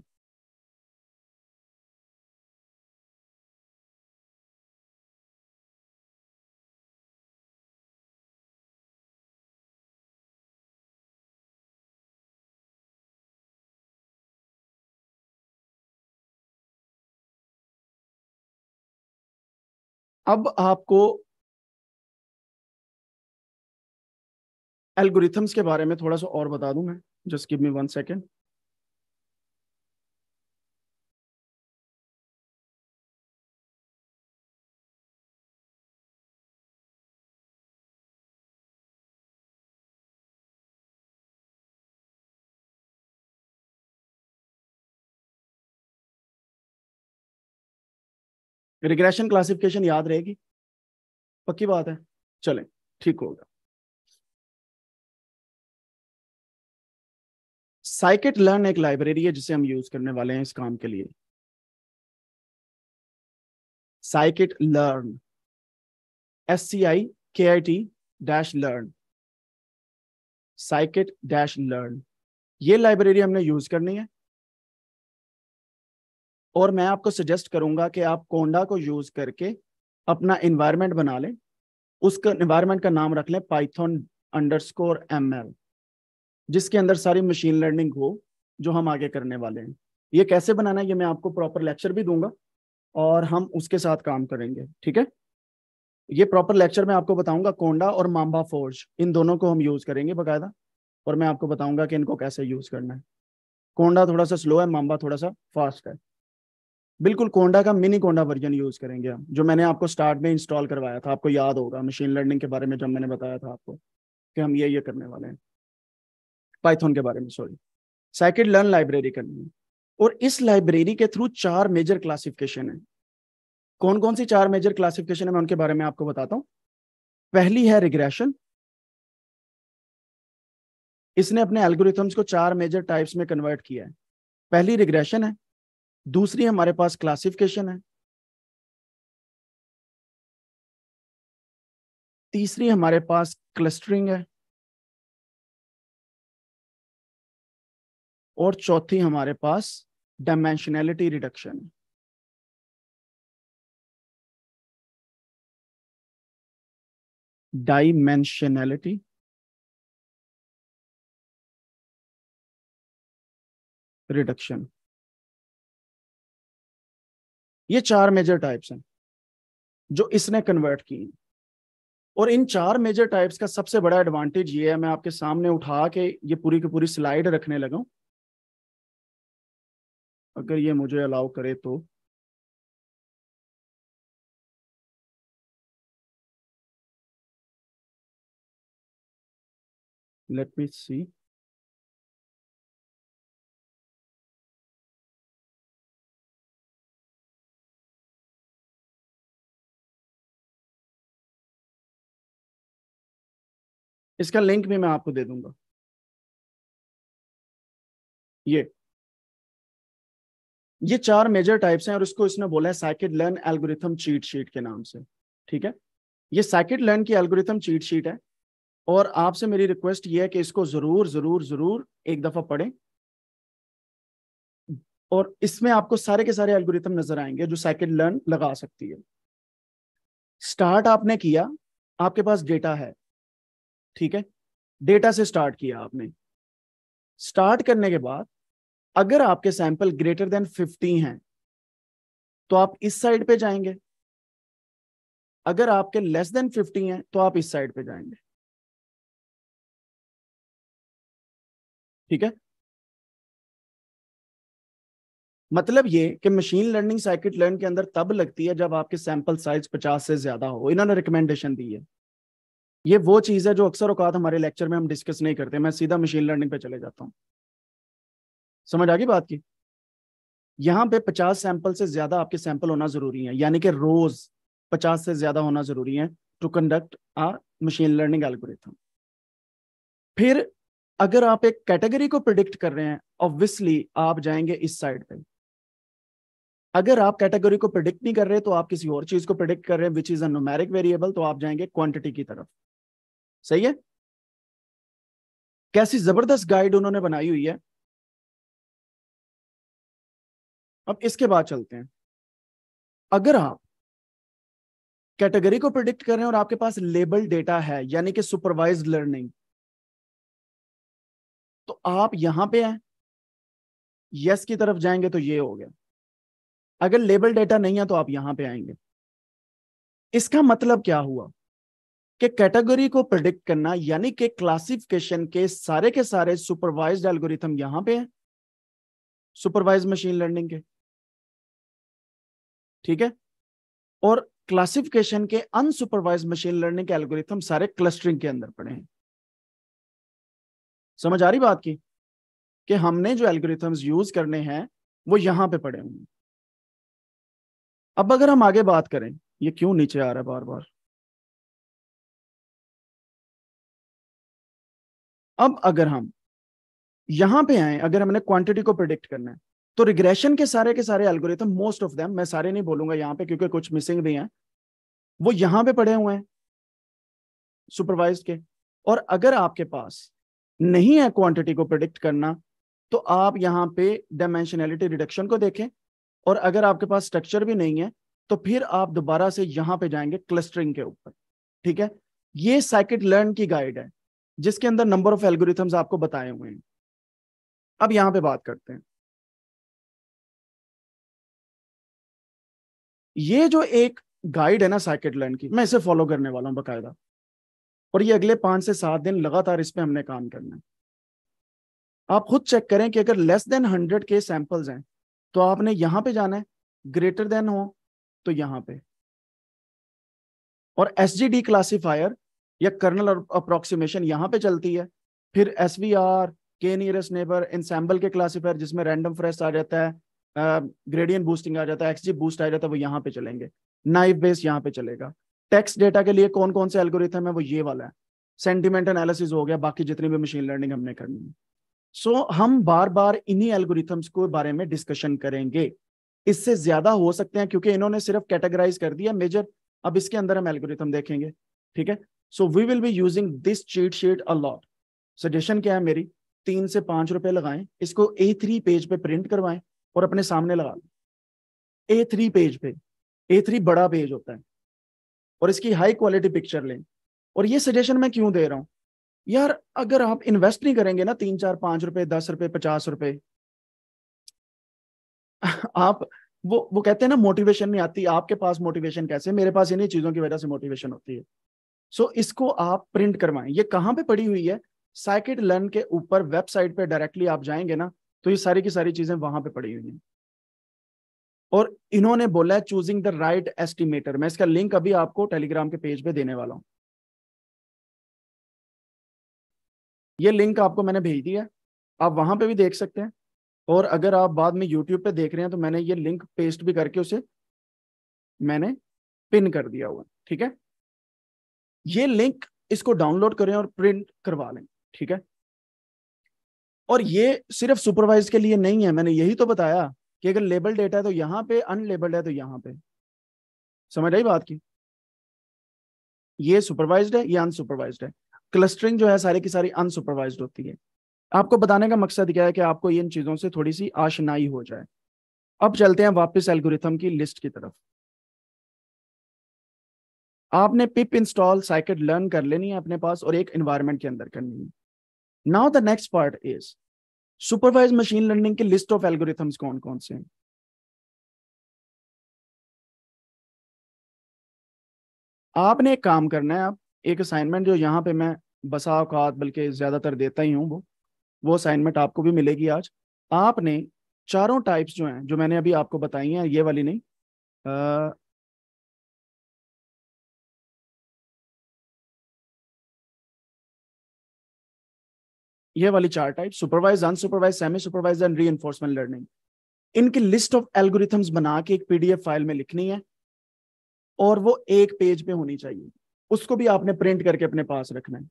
अब आपको एल्गोरिथम्स के बारे में थोड़ा सा और बता दूं मैं just give me one second regression classification याद रहेगी पक्की बात है चलें ठीक होगा साइकेट लर्न एक लाइब्रेरी है जिसे हम यूज करने वाले हैं इस काम के लिए साइकेट learn S C I K I T dash learn scikit dash learn ये लाइब्रेरी हमने यूज करनी है और मैं आपको सजेस्ट करूंगा कि आप कोंडा को यूज करके अपना इन्वायरमेंट बना लें उसका इन्वायरमेंट का नाम रख लें Python underscore M L जिसके अंदर सारी मशीन लर्निंग हो जो हम आगे करने वाले हैं ये कैसे बनाना है ये मैं आपको प्रॉपर लेक्चर भी दूंगा और हम उसके साथ काम करेंगे ठीक है ये प्रॉपर लेक्चर में आपको बताऊंगा कोंडा और माम्बा फोर्ज इन दोनों को हम यूज करेंगे बाकायदा और मैं आपको बताऊंगा कि इनको कैसे यूज करना है कोंडा थोड़ा सा स्लो है माम्बा थोड़ा सा फास्ट है बिल्कुल कोंडा का मिनी कोंडा वर्जन यूज करेंगे हम जो मैंने आपको स्टार्ट में इंस्टॉल करवाया था आपको याद होगा मशीन लर्निंग के बारे में जब मैंने बताया था आपको कि हम ये ये करने वाले हैं पाइथन के बारे में सॉरी साइकिल लर्न लाइब्रेरी करनी है और इस लाइब्रेरी के थ्रू चार मेजर क्लासिफिकेशन है कौन कौन सी चार मेजर क्लासिफिकेशन है मैं उनके बारे में आपको बताता हूँ पहली है रिग्रेशन इसने अपने एल्गोरिथम्स को चार मेजर टाइप्स में कन्वर्ट किया है पहली रिग्रेशन है दूसरी हमारे पास क्लासिफिकेशन है तीसरी हमारे पास क्लस्टरिंग है और चौथी हमारे पास डायमेंशनैलिटी रिडक्शन है डाइमेंशनैलिटी रिडक्शन ये चार मेजर टाइप्स हैं जो इसने कन्वर्ट की और इन चार मेजर टाइप्स का सबसे बड़ा एडवांटेज ये है मैं आपके सामने उठा के ये पूरी की पूरी स्लाइड रखने लगा अगर ये मुझे अलाउ करे तो लेट मी सी इसका लिंक भी मैं आपको दे दूंगा ये ये चार मेजर टाइप्स हैं और इसको इसने बोला है scikit learn algorithm cheat sheet के नाम से ठीक है ये साइकिट लर्न की एल्गोरिथम चीट शीट है और आपसे मेरी रिक्वेस्ट ये है कि इसको जरूर जरूर जरूर एक दफा पढ़ें और इसमें आपको सारे के सारे एल्गोरिथम नजर आएंगे जो सैकेट लर्न लगा सकती है स्टार्ट आपने किया आपके पास डेटा है ठीक है डेटा से स्टार्ट किया आपने स्टार्ट करने के बाद अगर आपके सैंपल ग्रेटर देन फिफ्टी हैं तो आप इस साइड पे जाएंगे अगर आपके लेस देन फिफ्टी हैं तो आप इस साइड पे जाएंगे ठीक है मतलब ये कि मशीन लर्निंग साइकिट लर्न के अंदर तब लगती है जब आपके सैंपल साइज पचास से ज्यादा हो इन्होंने रिकमेंडेशन दी है ये वो चीज़ है जो अक्सर औकात हमारे लेक्चर में हम डिस्कस नहीं करते मैं सीधा मशीन लर्निंग पे चले जाता हूँ समझ आ गई बात की यहाँ पे पचास सैंपल से ज्यादा आपके सैंपल होना जरूरी है यानी कि रोज पचास से ज्यादा होना जरूरी है to conduct a machine learning algorithm फिर अगर आप एक कैटेगरी को प्रिडिक्ट कर रहे हैं ऑब्वियसली आप जाएंगे इस साइड पे अगर आप कैटेगरी को प्रिडिक्ट नहीं कर रहे तो आप किसी और चीज को प्रिडिक्ट कर रहे हैं which is a numeric variable तो आप जाएंगे क्वांटिटी की तरफ सही है कैसी जबरदस्त गाइड उन्होंने बनाई हुई है अब इसके बाद चलते हैं अगर आप कैटेगरी को प्रिडिक्ट कर रहे हैं और आपके पास लेबल डेटा है यानी कि सुपरवाइज्ड लर्निंग तो आप यहां पे हैं यस की तरफ जाएंगे तो ये हो गया अगर लेबल डेटा नहीं है तो आप यहां पे आएंगे इसका मतलब क्या हुआ कि कैटेगरी को प्रिडिक्ट करना यानी कि क्लासिफिकेशन के सारे के सारे सुपरवाइज एल्गोरिथम यहां पे हैं सुपरवाइज मशीन लर्निंग के ठीक है और क्लासिफिकेशन के अनसुपरवाइज मशीन लर्निंग के एल्गोरिथम सारे क्लस्टरिंग के अंदर पड़े हैं समझ आ रही बात की कि हमने जो एल्गोरिथम्स यूज करने हैं वो यहां पे पड़े होंगे अब अगर हम आगे बात करें ये क्यों नीचे आ रहा है बार बार अब अगर हम यहां पे आए अगर हमने क्वांटिटी को प्रिडिक्ट करना है तो रिग्रेशन के सारे के सारे एल्गोरिथम मोस्ट ऑफ देम मैं सारे नहीं बोलूंगा यहां पे क्योंकि कुछ मिसिंग भी हैं वो यहां पे पड़े हुए हैं सुपरवाइज के और अगर आपके पास नहीं है क्वांटिटी को प्रिडिक्ट करना तो आप यहां पे डायमेंशनैलिटी रिडक्शन को देखें और अगर आपके पास स्ट्रक्चर भी नहीं है तो फिर आप दोबारा से यहां पे जाएंगे क्लस्टरिंग के ऊपर ठीक है ये साइकिट लर्न की गाइड है जिसके अंदर नंबर ऑफ एल्गोरिथम्स आपको बताए हुए हैं अब यहां पे बात करते हैं ये जो एक गाइड है ना साइकेट लर्न की मैं इसे फॉलो करने वाला हूं बकायदा और ये अगले पांच से सात दिन लगातार इस पर हमने काम करना है आप खुद चेक करें कि अगर लेस देन हंड्रेड के सैंपल्स हैं तो आपने यहां पे जाना है ग्रेटर देन हो तो यहां पे और एस जी डी क्लासीफायर या कर्नल अप्रोक्सीमेशन यहाँ पे चलती है फिर एस वी आर के नियरेस्ट नेबर इंसम्बल के क्लासीफायर जिसमें रैंडम फ्रेस आ जाता है ग्रेडियंट बूस्टिंग आ जाता है एक्सजी बूस्ट आ जाता है वो यहाँ पे चलेंगे नाइफ बेस यहाँ पे चलेगा टेक्स्ट डेटा के लिए कौन कौन से एल्गोरिथम है वो ये वाला है सेंटिमेंट एनालिसिस हो गया बाकी जितनी भी मशीन लर्निंग हमने करनी है सो so, हम बार बार इन्हीं एल्गोरिथम्स के बारे में डिस्कशन करेंगे इससे ज्यादा हो सकते हैं क्योंकि इन्होंने सिर्फ कैटेगराइज कर दिया मेजर अब इसके अंदर हम एल्गोरिथम देखेंगे ठीक है so we will be using this cheat sheet a lot suggestion क्या है मेरी तीन से पांच रुपए लगाएं इसको ए थ्री पेज पे प्रिंट करवाएं और अपने सामने लगा लें ए थ्री पेज पे ए थ्री बड़ा पेज होता है और इसकी हाई क्वालिटी पिक्चर लें और ये सजेशन मैं क्यों दे रहा हूँ यार अगर आप इन्वेस्ट नहीं करेंगे ना तीन चार पांच रुपए दस रुपए पचास रुपए आप वो वो कहते हैं ना मोटिवेशन नहीं आती आपके पास मोटिवेशन कैसे मेरे पास इन्हीं चीजों की वजह से मोटिवेशन होती है सो so, इसको आप प्रिंट करवाएं ये कहाँ पे पड़ी हुई है साइकिट लर्न के ऊपर वेबसाइट पे डायरेक्टली आप जाएंगे ना तो ये सारी की सारी चीजें वहां पे पड़ी हुई हैं और इन्होंने बोला है चूजिंग द राइट एस्टिमेटर मैं इसका लिंक अभी आपको टेलीग्राम के पेज पे देने वाला हूं ये लिंक आपको मैंने भेज दिया आप वहां पे भी देख सकते हैं और अगर आप बाद में यूट्यूब पे देख रहे हैं तो मैंने ये लिंक पेस्ट भी करके उसे मैंने पिन कर दिया हुआ ठीक है ये लिंक इसको डाउनलोड करें और प्रिंट करवा लें ठीक है और ये सिर्फ सुपरवाइज के लिए नहीं है मैंने यही तो बताया कि अगर लेबल डेटा है तो यहां पे अनलेबल्ड है तो यहां पे समझ आई बात की ये सुपरवाइज्ड है ये अनसुपरवाइज है क्लस्टरिंग जो है सारी की सारी अनसुपरवाइज होती है आपको बताने का मकसद क्या है कि आपको इन चीजों से थोड़ी सी आशनाई हो जाए अब चलते हैं वापस एल्गोरिथम की लिस्ट की तरफ आपने पिप इंस्टॉल साइकिट लर्न कर लेनी है अपने पास और एक एनवायरमेंट के अंदर करनी है now the next part is supervised machine learning के लिस्ट ऑफ एल्गोरिथम्स कौन कौन से हैं आपने एक काम करना है आप एक असाइनमेंट जो यहाँ पे मैं बसा औकात बल्कि ज़्यादातर देता ही हूँ वो वो असाइनमेंट आपको भी मिलेगी आज आपने चारों टाइप्स जो हैं जो मैंने अभी आपको बताई हैं ये वाली नहीं ये वाली चार type supervised unsupervised semi supervise and re learning इनकी लिस्ट ऑफ एल्गोरिथम्स बना के एक पीडीएफ फाइल में लिखनी है और वो एक पेज पे होनी चाहिए उसको भी आपने प्रिंट करके अपने पास रखना है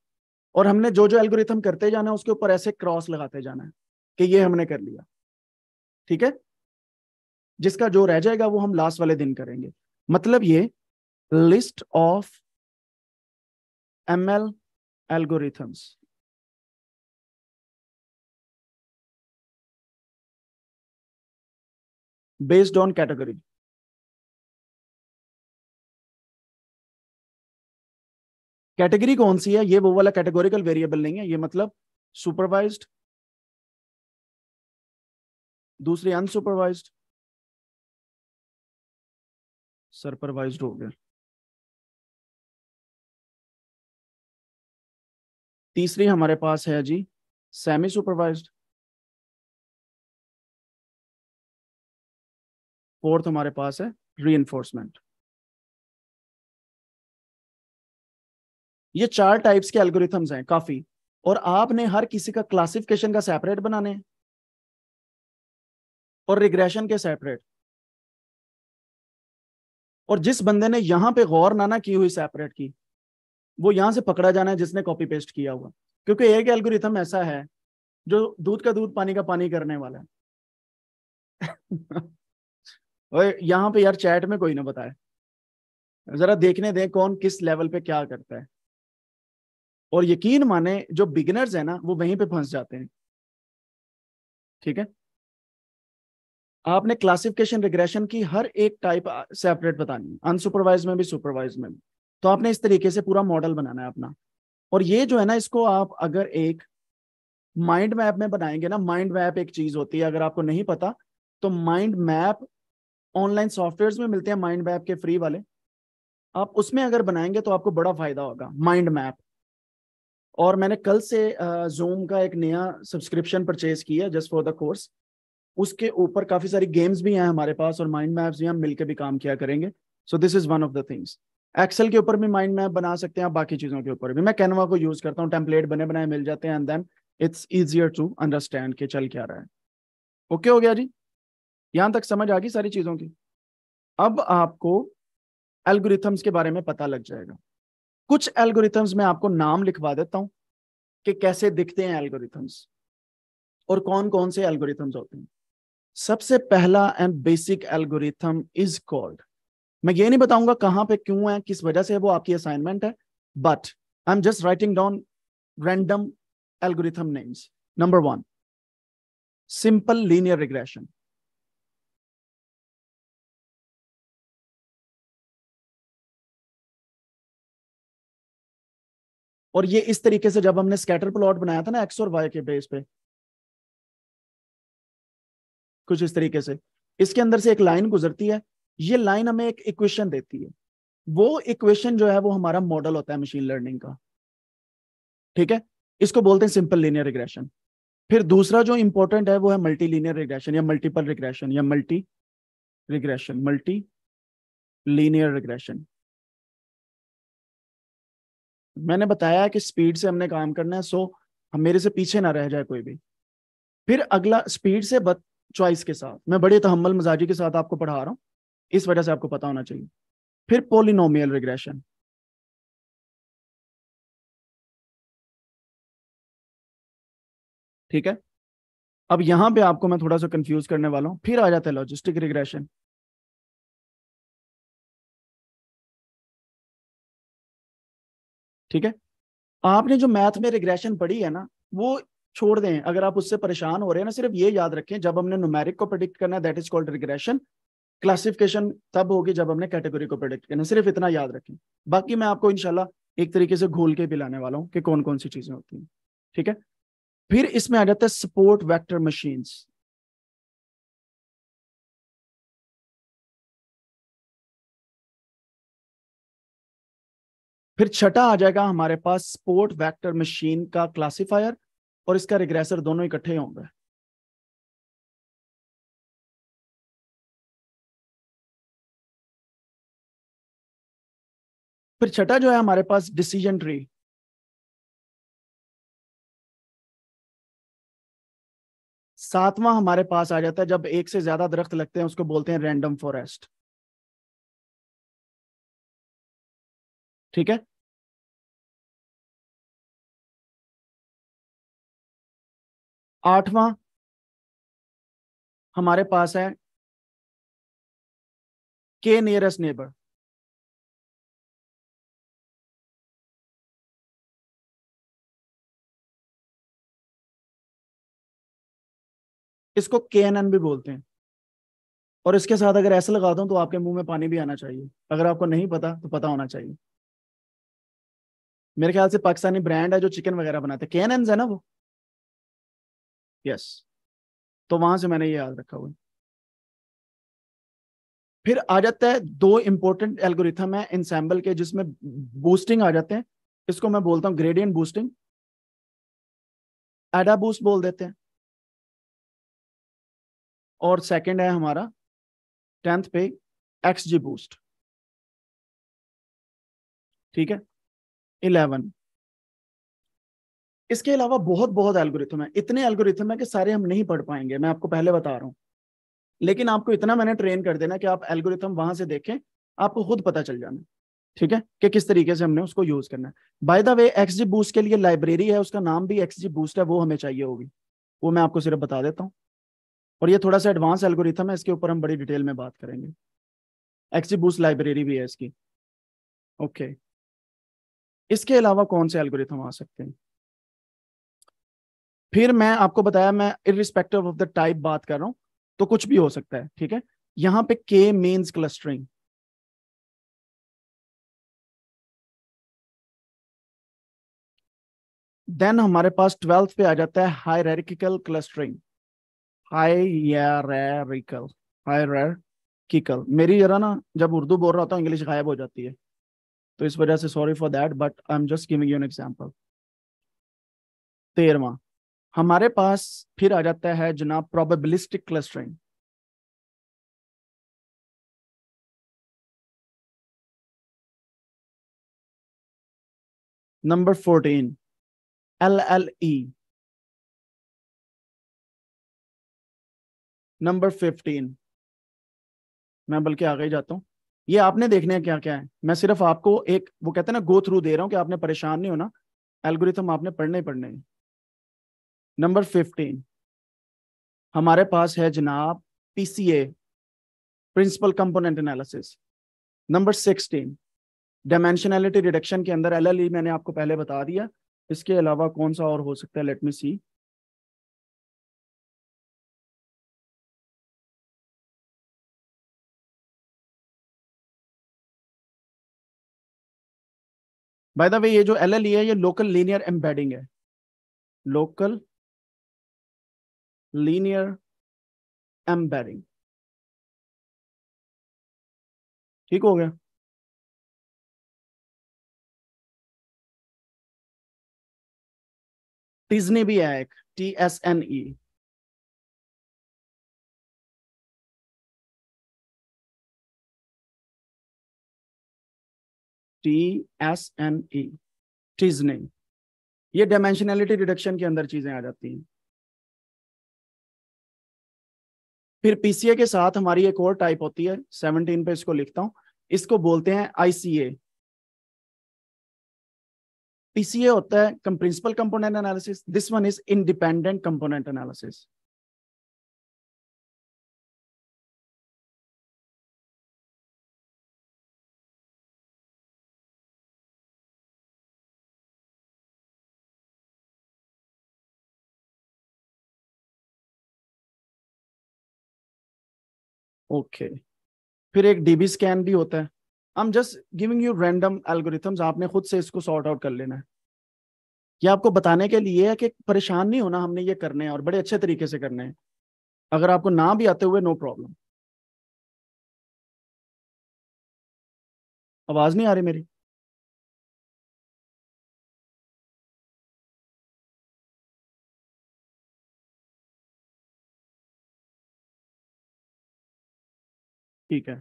और हमने जो जो एल्गोरिथम करते जाना है उसके ऊपर ऐसे क्रॉस लगाते जाना है कि ये हमने कर लिया ठीक है जिसका जो रह जाएगा वो हम लास्ट वाले दिन करेंगे मतलब ये list of M L algorithms based on category. Category कौन सी है ये वो वाला कैटेगोरिकल वेरिएबल नहीं है ये मतलब सुपरवाइज्ड दूसरी अनसुपरवाइज्ड सुपरवाइज्ड हो गया तीसरी हमारे पास है जी सेमी सुपरवाइज्ड फोर्थ हमारे पास है री ये चार टाइप्स के एल्गोरिथम्स हैं काफी और आपने हर किसी का क्लासिफिकेशन का सेपरेट बनाने और रिग्रेशन के सेपरेट और जिस बंदे ने यहां पे गौर ना ना की हुई सेपरेट की वो यहां से पकड़ा जाना है जिसने कॉपी पेस्ट किया हुआ क्योंकि एक एल्गोरिथम ऐसा है जो दूध का दूध पानी का पानी करने वाला है और यहाँ पे यार चैट में कोई ना बताए जरा देखने दें कौन किस लेवल पे क्या करता है और यकीन माने जो बिगिनर्स है ना वो वहीं पे फंस जाते हैं ठीक है आपने क्लासिफिकेशन रिग्रेशन की हर एक टाइप सेपरेट बतानी है अनसुपरवाइज में भी सुपरवाइज में भी तो आपने इस तरीके से पूरा मॉडल बनाना है अपना और ये जो है ना इसको आप अगर एक माइंड मैप में बनाएंगे ना माइंड मैप एक चीज होती है अगर आपको नहीं पता तो माइंड मैप ऑनलाइन सॉफ्टवेयर में मिलते हैं माइंड मैप के फ्री वाले आप उसमें अगर बनाएंगे तो आपको बड़ा फायदा होगा माइंड मैप और मैंने कल से जूम का एक नया सब्सक्रिप्शन परचेज किया जस्ट फॉर द कोर्स उसके ऊपर काफी सारी गेम्स भी हैं हमारे पास और माइंड मैप्स भी हम मिलकर भी काम किया करेंगे so this is one of the things Excel के ऊपर भी माइंड मैप बना सकते हैं आप बाकी चीजों के ऊपर भी मैं कैनवा को यूज करता हूँ टेम्पलेट बने बनाए मिल जाते हैं and then it's easier to understand के चल क्या रहा है ओके okay हो गया जी यहां तक समझ आ गई सारी चीजों की अब आपको एल्गोरिथम्स के बारे में पता लग जाएगा कुछ एल्गोरिथम्स मैं आपको नाम लिखवा देता हूं कि कैसे दिखते हैं एल्गोरिथम्स और कौन कौन से एल्गोरिथम्स होते हैं सबसे पहला and basic algorithm is called मैं ये नहीं बताऊंगा कहां पे क्यों है किस वजह से वो आपकी असाइनमेंट है but I am just writing down random algorithm names number one simple linear regression और ये इस तरीके से जब हमने स्कैटर प्लॉट बनाया था ना एक्स और वाई के बेस पे कुछ इस तरीके से इसके अंदर से एक लाइन गुजरती है ये लाइन हमें एक इक्वेशन देती है वो इक्वेशन जो है वो हमारा मॉडल होता है मशीन लर्निंग का ठीक है इसको बोलते हैं सिंपल लीनियर रिग्रेशन फिर दूसरा जो इंपॉर्टेंट है वो है मल्टी लीनियर रिग्रेशन या मल्टीपल रिग्रेशन या multi regression multi linear regression मैंने बताया कि स्पीड से हमने काम करना है सो हम मेरे से पीछे ना रह जाए कोई भी फिर अगला स्पीड से बत चॉइस के साथ मैं बड़े तहमल मजाजी के साथ आपको पढ़ा रहा हूँ इस वजह से आपको पता होना चाहिए फिर पोलिनोमियल रिग्रेशन ठीक है अब यहां पे आपको मैं थोड़ा सा कंफ्यूज करने वाला हूँ फिर आ जाता है लॉजिस्टिक रिग्रेशन ठीक है आपने जो मैथ में रिग्रेशन पढ़ी है ना वो छोड़ दें अगर आप उससे परेशान हो रहे हैं ना सिर्फ ये याद रखें जब हमने न्यूमेरिक को प्रोडिक्ट करना है that is called regression classification तब होगी जब हमने कैटेगरी को प्रोडिक्ट करना सिर्फ इतना याद रखें बाकी मैं आपको इनशाला एक तरीके से घोल के पिलाने वाला हूँ कि कौन कौन सी चीजें होती हैं ठीक है फिर इसमें आ जाता है सपोर्ट वैक्टर मशीन फिर छठा आ जाएगा हमारे पास स्पोर्ट वेक्टर मशीन का क्लासिफायर और इसका रिग्रेसर दोनों इकट्ठे होंगे फिर छठा जो है हमारे पास डिसीजन ट्री सातवां हमारे पास आ जाता है जब एक से ज्यादा दरख्त लगते हैं उसको बोलते हैं रैंडम फॉरेस्ट ठीक है आठवां हमारे पास है के नियरेस्ट नेबर इसको के भी बोलते हैं और इसके साथ अगर ऐसा लगा दो तो आपके मुंह में पानी भी आना चाहिए अगर आपको नहीं पता तो पता होना चाहिए मेरे ख्याल से पाकिस्तानी ब्रांड है जो चिकन वगैरह बनाते हैं के एन है ना वो यस तो वहां से मैंने ये याद रखा हुआ फिर आ जाता है दो इंपॉर्टेंट एल्गोरिथम है इंसैम्बल के जिसमें बूस्टिंग आ जाते हैं इसको मैं बोलता हूं ग्रेडियंट बूस्टिंग एडा बूस्ट बोल देते हैं और सेकंड है हमारा टेंथ पे एक्स जी बूस्ट ठीक है इलेवन इसके अलावा बहुत बहुत एल्गोरिथम है इतने एल्गोरिथम है कि सारे हम नहीं पढ़ पाएंगे मैं आपको पहले बता रहा हूँ लेकिन आपको इतना मैंने ट्रेन कर देना कि आप एल्गोरिथम वहां से देखें आपको खुद पता चल जाना ठीक है कि किस तरीके से हमने उसको यूज करना है by the way XG boost के लिए लाइब्रेरी है उसका नाम भी एक्सजी बूस्ट है वो हमें चाहिए होगी वो मैं आपको सिर्फ बता देता हूँ और ये थोड़ा सा एडवांस एल्गोरिथम है इसके ऊपर हम बड़ी डिटेल में बात करेंगे एक्सजी बूस्ट लाइब्रेरी भी है इसकी ओके इसके अलावा कौन से एल्गोरिथम आ सकते हैं फिर मैं आपको बताया मैं इरिस्पेक्टिव ऑफ द टाइप बात कर रहा हूं तो कुछ भी हो सकता है ठीक है यहां पे के मेन्स क्लस्टरिंग देन हमारे पास ट्वेल्थ पे आ जाता है हायरिकल क्लस्टरिंग हायरिकल हायरिकल मेरी जरा ना जब उर्दू बोल रहा होता हूँ इंग्लिश गायब हो जाती है तो इस वजह से sorry for that but I am just giving you an example तेरवा हमारे पास फिर आ जाता है जनाब probabilistic clustering number fourteen L L E number fifteen मैं बल्कि आगे ही जाता हूं ये आपने देखने है क्या क्या है मैं सिर्फ आपको एक वो कहते हैं ना गो थ्रू दे रहा हूं कि आपने परेशान नहीं होना एल्गोरिथम आपने पढ़ने ही पढ़ने हैं नंबर फिफ्टीन हमारे पास है जनाब PCA principal component analysis number sixteen dimensionality reduction के अंदर एलएलई e मैंने आपको पहले बता दिया इसके अलावा कौन सा और हो सकता है let me see by the way ये जो एलएलई e है ये लोकल लीनियर एम्बेडिंग है लोकल linear embedding ठीक हो गया टिजनी भी है एक T S N E T S N E tSNE ये डायमेंशनैलिटी रिडक्शन के अंदर चीजें आ जाती हैं फिर पीसीए के साथ हमारी एक और टाइप होती है सेवनटीन पे इसको लिखता हूं इसको बोलते हैं आईसीए पीसीए होता है principal component analysis this one is independent component analysis okay फिर एक डीबी स्कैन भी होता है I am just giving you random algorithms आपने खुद से इसको सॉर्ट आउट कर लेना है ये आपको बताने के लिए है कि परेशान नहीं होना हमने ये करने हैं और बड़े अच्छे तरीके से करने हैं अगर आपको ना भी आते हुए नो प्रॉब्लम आवाज नहीं आ रही मेरी ठीक है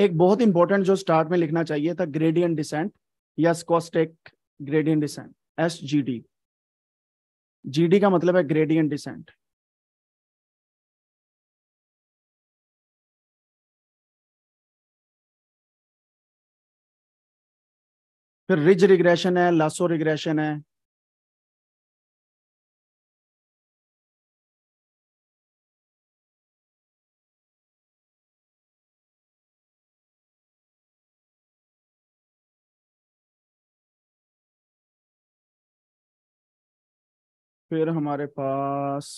एक बहुत इंपॉर्टेंट जो स्टार्ट में लिखना चाहिए था ग्रेडियंट डिसेंट या stochastic gradient descent S G D G D का मतलब है ग्रेडियंट डिसेंट फिर रिज रिग्रेशन है लासो रिग्रेशन है फिर हमारे पास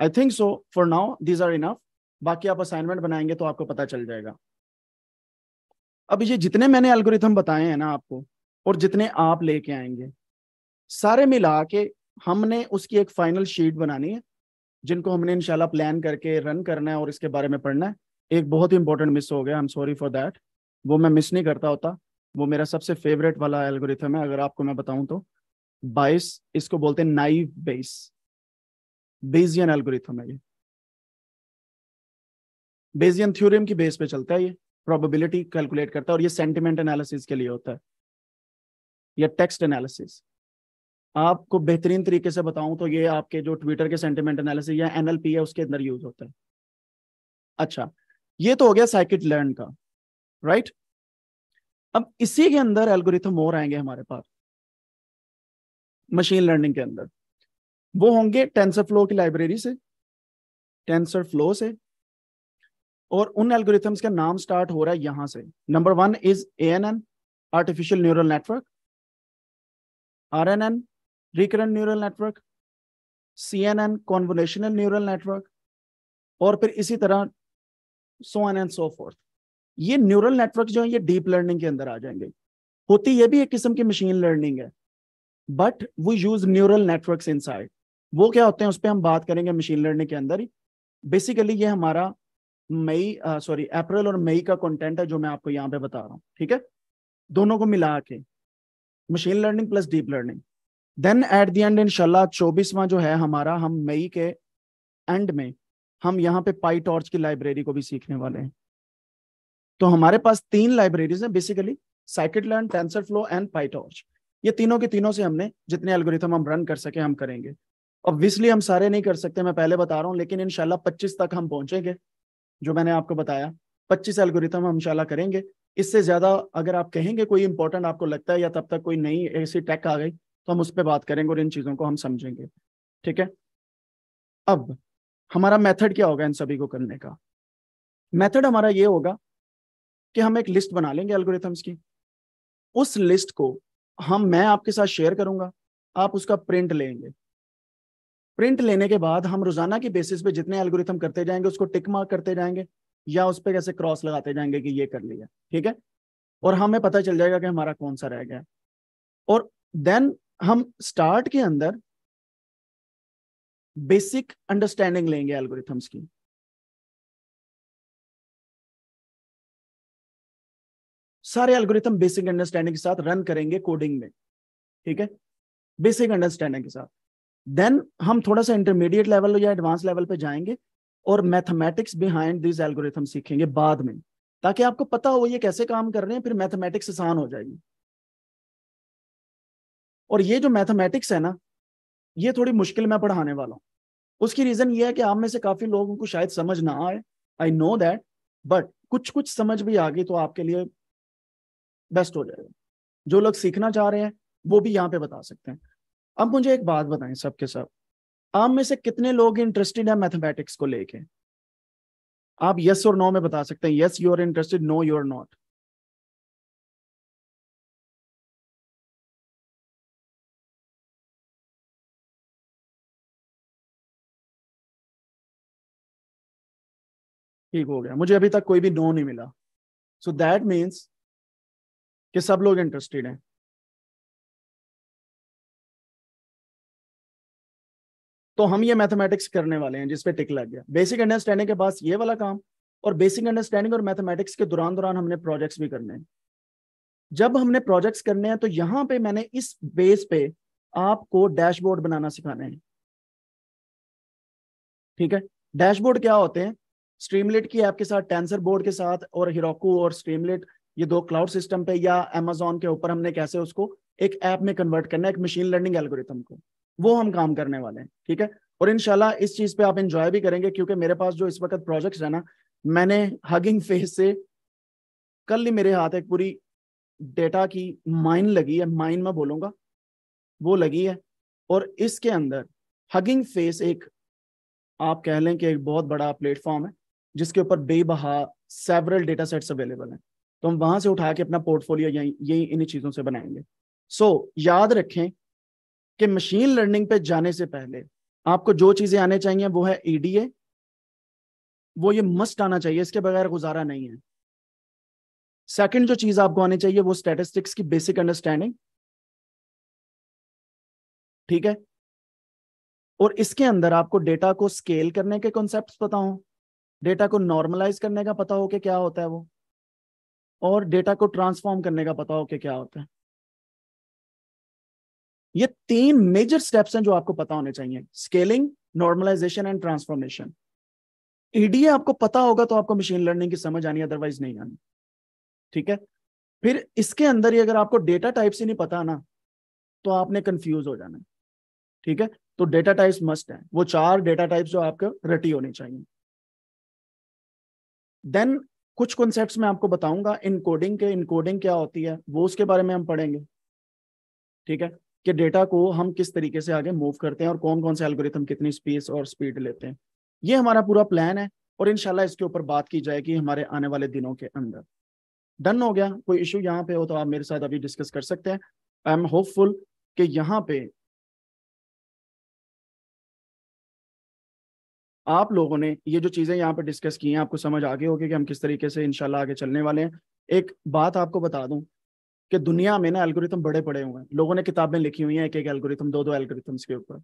I think so for now these are enough बाकी आप असाइनमेंट बनाएंगे तो आपको पता चल जाएगा अब ये जितने मैंने एल्गोरिथम बताए हैं ना आपको और जितने आप लेके आएंगे सारे मिला के हमने उसकी एक फाइनल शीट बनानी है जिनको हमने इनशाला प्लान करके रन करना है और इसके बारे में पढ़ना है एक बहुत ही इंपॉर्टेंट मिस हो गया I am sorry for that वो मैं मिस नहीं करता होता वो मेरा सबसे फेवरेट वाला एल्गोरिथम है अगर आपको मैं बताऊं तो बाइस इसको बोलते हैं नाइव बेस बेजियन एल्गोरिथम है ये बेजियन थ्योरम की बेस पे चलता है ये प्रोबेबिलिटी कैलकुलेट करता है और ये सेंटिमेंट एनालिसिस के लिए होता है या टेक्स्ट एनालिसिस आपको बेहतरीन तरीके से बताऊं तो ये आपके जो ट्विटर के सेंटिमेंट एनालिसिस या एनएलपी है उसके अंदर यूज होता है अच्छा ये तो हो गया साइकिट लर्न का राइट अब इसी के अंदर एल्गोरिथम और आएंगे हमारे पास मशीन लर्निंग के अंदर वो होंगे टेंसर फ्लो की लाइब्रेरी से टेंसर फ्लो से और उन एल्गोरिथम्स का नाम स्टार्ट हो रहा है यहां से number one is A N N artificial neural network R N N recurrent neural network C N N convolutional neural network और फिर इसी तरह so N N so fourth ये न्यूरल नेटवर्क जो है ये डीप लर्निंग के अंदर आ जाएंगे होती ये भी एक किस्म की मशीन लर्निंग है but we use neural network in वो क्या होते हैं उस पर हम बात करेंगे मशीन लर्निंग के अंदर ही बेसिकली ये हमारा मई सॉरी अप्रैल और मई का कंटेंट है जो मैं आपको यहाँ पे बता रहा हूँ ठीक है दोनों को मिला के machine learning plus deep learning then at the end इनशाला चौबीसवा जो है हमारा हम मई के एंड में हम यहाँ पे पाई टॉर्च की लाइब्रेरी को भी सीखने वाले हैं तो हमारे पास तीन लाइब्रेरीज हैं basically scikit learn TensorFlow and PyTorch ये तीनों के तीनों से हमने जितने एल्गोरिथम हम रन कर सके हम करेंगे ऑब्वियसली हम सारे नहीं कर सकते मैं पहले बता रहा हूँ लेकिन इनशाला पच्चीस तक हम पहुंचेंगे जो मैंने आपको बताया पच्चीस एल्गोरिथम हम शाला करेंगे इससे ज़्यादा अगर आप कहेंगे कोई इंपॉर्टेंट आपको लगता है या तब तक कोई नई ऐसी टेक आ गई तो हम उस पर बात करेंगे और इन चीज़ों को हम समझेंगे ठीक है अब हमारा मेथड क्या होगा इन सभी को करने का मेथड हमारा ये होगा कि हम एक लिस्ट बना लेंगे एल्गोरिथम्स की उस लिस्ट को हम मैं आपके साथ शेयर करूंगा आप उसका प्रिंट लेंगे प्रिंट लेने के बाद हम रोजाना की बेसिस पे जितने एल्गोरिथम करते जाएंगे उसको टिक मार्क करते जाएंगे या उस पर कैसे क्रॉस लगाते जाएंगे कि ये कर लिया ठीक है और हमें पता चल जाएगा कि हमारा कौन सा रह गया और देन हम स्टार्ट के अंदर बेसिक अंडरस्टैंडिंग लेंगे एल्गोरिथम्स की सारे एल्गोरिथम बेसिक अंडरस्टैंडिंग के साथ रन करेंगे कोडिंग में ठीक है बेसिक अंडरस्टैंडिंग के साथ देन हम थोड़ा सा इंटरमीडिएट लेवल या एडवांस लेवल पे जाएंगे और मैथमेटिक्स बिहाइंड दिस एल्गोरिथम सीखेंगे बाद में ताकि आपको पता हो ये कैसे काम कर रहे हैं फिर मैथमेटिक्स आसान हो जाएगी और ये जो मैथमेटिक्स है ना ये थोड़ी मुश्किल में पढ़ाने वाला हूँ उसकी रीजन ये है कि आप में से काफी लोगों को शायद समझ ना आए आई नो दैट बट कुछ कुछ समझ भी आ गई तो आपके लिए बेस्ट हो जाएगा जो लोग सीखना चाह रहे हैं वो भी यहाँ पे बता सकते हैं अब मुझे एक बात बताएं सबके सब आप में से कितने लोग इंटरेस्टेड हैं मैथमेटिक्स को लेके आप यस और नो में बता सकते हैं yes you are interested no you are not ठीक हो गया मुझे अभी तक कोई भी नो नहीं मिला सो दैट मीन्स कि सब लोग इंटरेस्टेड हैं तो हम ये मैथमेटिक्स करने वाले हैं जिसपे टिक लग गया बेसिक अंडरस्टैंडिंग के पास ये वाला काम और बेसिक अंडरस्टैंडिंग और मैथमेटिक्स के दौरान दौरान हमने प्रोजेक्ट्स भी करने हैं जब हमने प्रोजेक्ट्स करने हैं तो यहाँ पे मैंने इस बेस पे आपको डैशबोर्ड बनाना सिखाने हैं ठीक है डैशबोर्ड क्या होते हैं स्ट्रीमलेट की आपके साथ टेंसर बोर्ड के साथ और हिरोकू और स्ट्रीमलेट ये दो क्लाउड सिस्टम पे या एमेजोन के ऊपर हमने कैसे उसको एक ऐप में कन्वर्ट करना है एक मशीन लर्निंग एल्गोरिथम को वो हम काम करने वाले हैं ठीक है और इनशाला इस चीज पे आप इंजॉय भी करेंगे क्योंकि मेरे पास जो इस वक्त प्रोजेक्ट्स है ना मैंने हगिंग फेस से कल ही मेरे हाथ एक पूरी डेटा की माइन लगी है माइन में बोलूंगा वो लगी है और इसके अंदर हगिंग फेस एक आप कह लें कि एक बहुत बड़ा प्लेटफॉर्म है जिसके ऊपर बेबहा सेवरल डेटा सेट्स अवेलेबल हैं तो हम वहां से उठा के अपना पोर्टफोलियो यही यही इन्हीं चीज़ों से बनाएंगे सो so, याद रखें कि मशीन लर्निंग पे जाने से पहले आपको जो चीजें आने चाहिए वो है ईडीए e वो ये मस्ट आना चाहिए इसके बगैर गुजारा नहीं है सेकंड जो चीज आपको आनी चाहिए वो स्टेटिस्टिक्स की बेसिक अंडरस्टैंडिंग ठीक है और इसके अंदर आपको डेटा को स्केल करने के कॉन्सेप्ट पता हो डेटा को नॉर्मलाइज करने का पता हो कि क्या होता है वो और डेटा को ट्रांसफॉर्म करने का पता हो कि क्या होता है ये तीन मेजर स्टेप्स हैं जो आपको पता होने चाहिए scaling normalization and transformation EDA आपको पता होगा तो आपको मशीन लर्निंग की समझ आनी अदरवाइज नहीं आनी ठीक है फिर इसके अंदर ही अगर आपको डेटा टाइप से नहीं पता ना तो आपने कंफ्यूज हो जाना ठीक है तो डेटा टाइप्स मस्ट है वो चार डेटा टाइप्स जो आपको रटी होनी चाहिए देन कुछ कॉन्सेप्ट्स में आपको बताऊंगा इनकोडिंग के इनकोडिंग क्या होती है वो उसके बारे में हम पढ़ेंगे ठीक है कि डेटा को हम किस तरीके से आगे मूव करते हैं और कौन कौन से एल्गोरिथम कितनी स्पेस और स्पीड लेते हैं ये हमारा पूरा प्लान है और इनशाला इसके ऊपर बात की जाएगी हमारे आने वाले दिनों के अंदर डन हो गया कोई इशू यहाँ पे हो तो आप मेरे साथ अभी डिस्कस कर सकते हैं आई एम होपफुल कि यहाँ पे आप लोगों ने ये जो चीज़ें यहाँ पे डिस्कस की हैं आपको समझ आ गई होगी कि हम किस तरीके से इनशाला आगे चलने वाले हैं एक बात आपको बता दूं कि दुनिया में ना एल्गोरिथम बड़े पड़े हुए हैं लोगों ने किताबें लिखी हुई हैं एक एक एल्गोरिथम दो दो एल्गोरिथम्स के ऊपर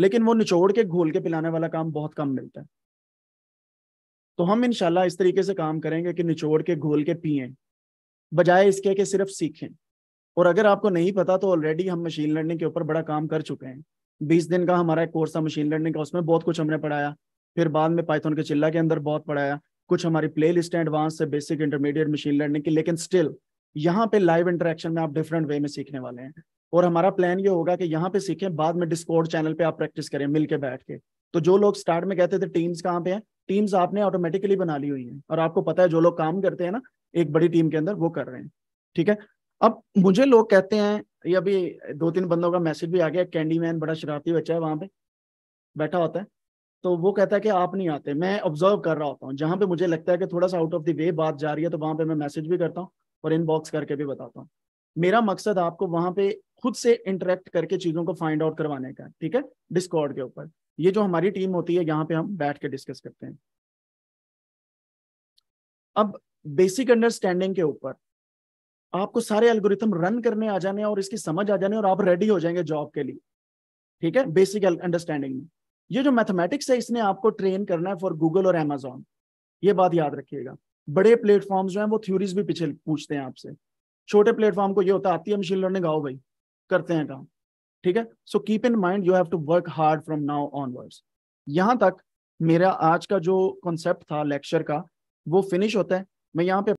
लेकिन वो निचोड़ के घोल के पिलाने वाला काम बहुत कम मिलता है तो हम इनशाला इस तरीके से काम करेंगे कि निचोड़ के घोल के पिए बजाय इसके कि सिर्फ सीखें और अगर आपको नहीं पता तो ऑलरेडी हम मशीन लर्निंग के ऊपर बड़ा काम कर चुके हैं बीस दिन का हमारा एक कोर्स था मशीन लर्निंग का उसमें बहुत कुछ हमने पढ़ाया फिर बाद में पाइथन के चिल्ला के अंदर बहुत पढ़ाया कुछ हमारी प्ले लिस्ट है एडवांस से बेसिक इंटरमीडिएट मशीन लर्निंग की लेकिन स्टिल यहाँ पे लाइव इंटरेक्शन में आप डिफरेंट वे में सीखने वाले हैं और हमारा प्लान ये होगा कि यहाँ पे सीखें बाद में डिस्कॉर्ड चैनल पे आप प्रैक्टिस करें मिलके बैठ के तो जो लोग स्टार्ट में कहते थे टीम्स कहाँ पे हैं टीम्स आपने ऑटोमेटिकली बना ली हुई है और आपको पता है जो लोग काम करते हैं ना एक बड़ी टीम के अंदर वो कर रहे हैं ठीक है अब मुझे लोग कहते हैं ये अभी दो तीन बंदों का मैसेज भी आ गया कैंडी मैन बड़ा शरारती बच्चा है वहाँ पे बैठा होता है तो वो कहता है कि आप नहीं आते मैं ऑब्जर्व कर रहा होता हूँ जहाँ पे मुझे लगता है कि थोड़ा सा आउट ऑफ द वे बात जा रही है तो वहाँ पे मैं मैसेज भी करता हूँ और इनबॉक्स करके भी बताता हूँ मेरा मकसद आपको वहां पे खुद से इंटरेक्ट करके चीजों को फाइंड आउट करवाने का ठीक है डिस्कॉर्ड के ऊपर ये जो हमारी टीम होती है यहाँ पे हम बैठ के डिस्कस करते हैं अब बेसिक अंडरस्टैंडिंग के ऊपर आपको सारे एल्गोरिथम रन करने आ जाने और इसकी समझ आ जाने और आप रेडी हो जाएंगे जॉब के लिए ठीक है बेसिक अंडरस्टैंडिंग में ये जो मैथमेटिक्स है इसने आपको ट्रेन करना है फॉर गूगल और एमेजॉन ये बात याद रखिएगा बड़े प्लेटफॉर्म जो है वो थ्योरीज भी पीछे पूछते हैं आपसे छोटे प्लेटफॉर्म को ये होता है आती है मशीन लर्निंग आओ भाई करते हैं काम ठीक है so keep in mind you have to work hard from now onwards यहां तक मेरा आज का जो कॉन्सेप्ट था लेक्चर का वो फिनिश होता है मैं यहाँ पे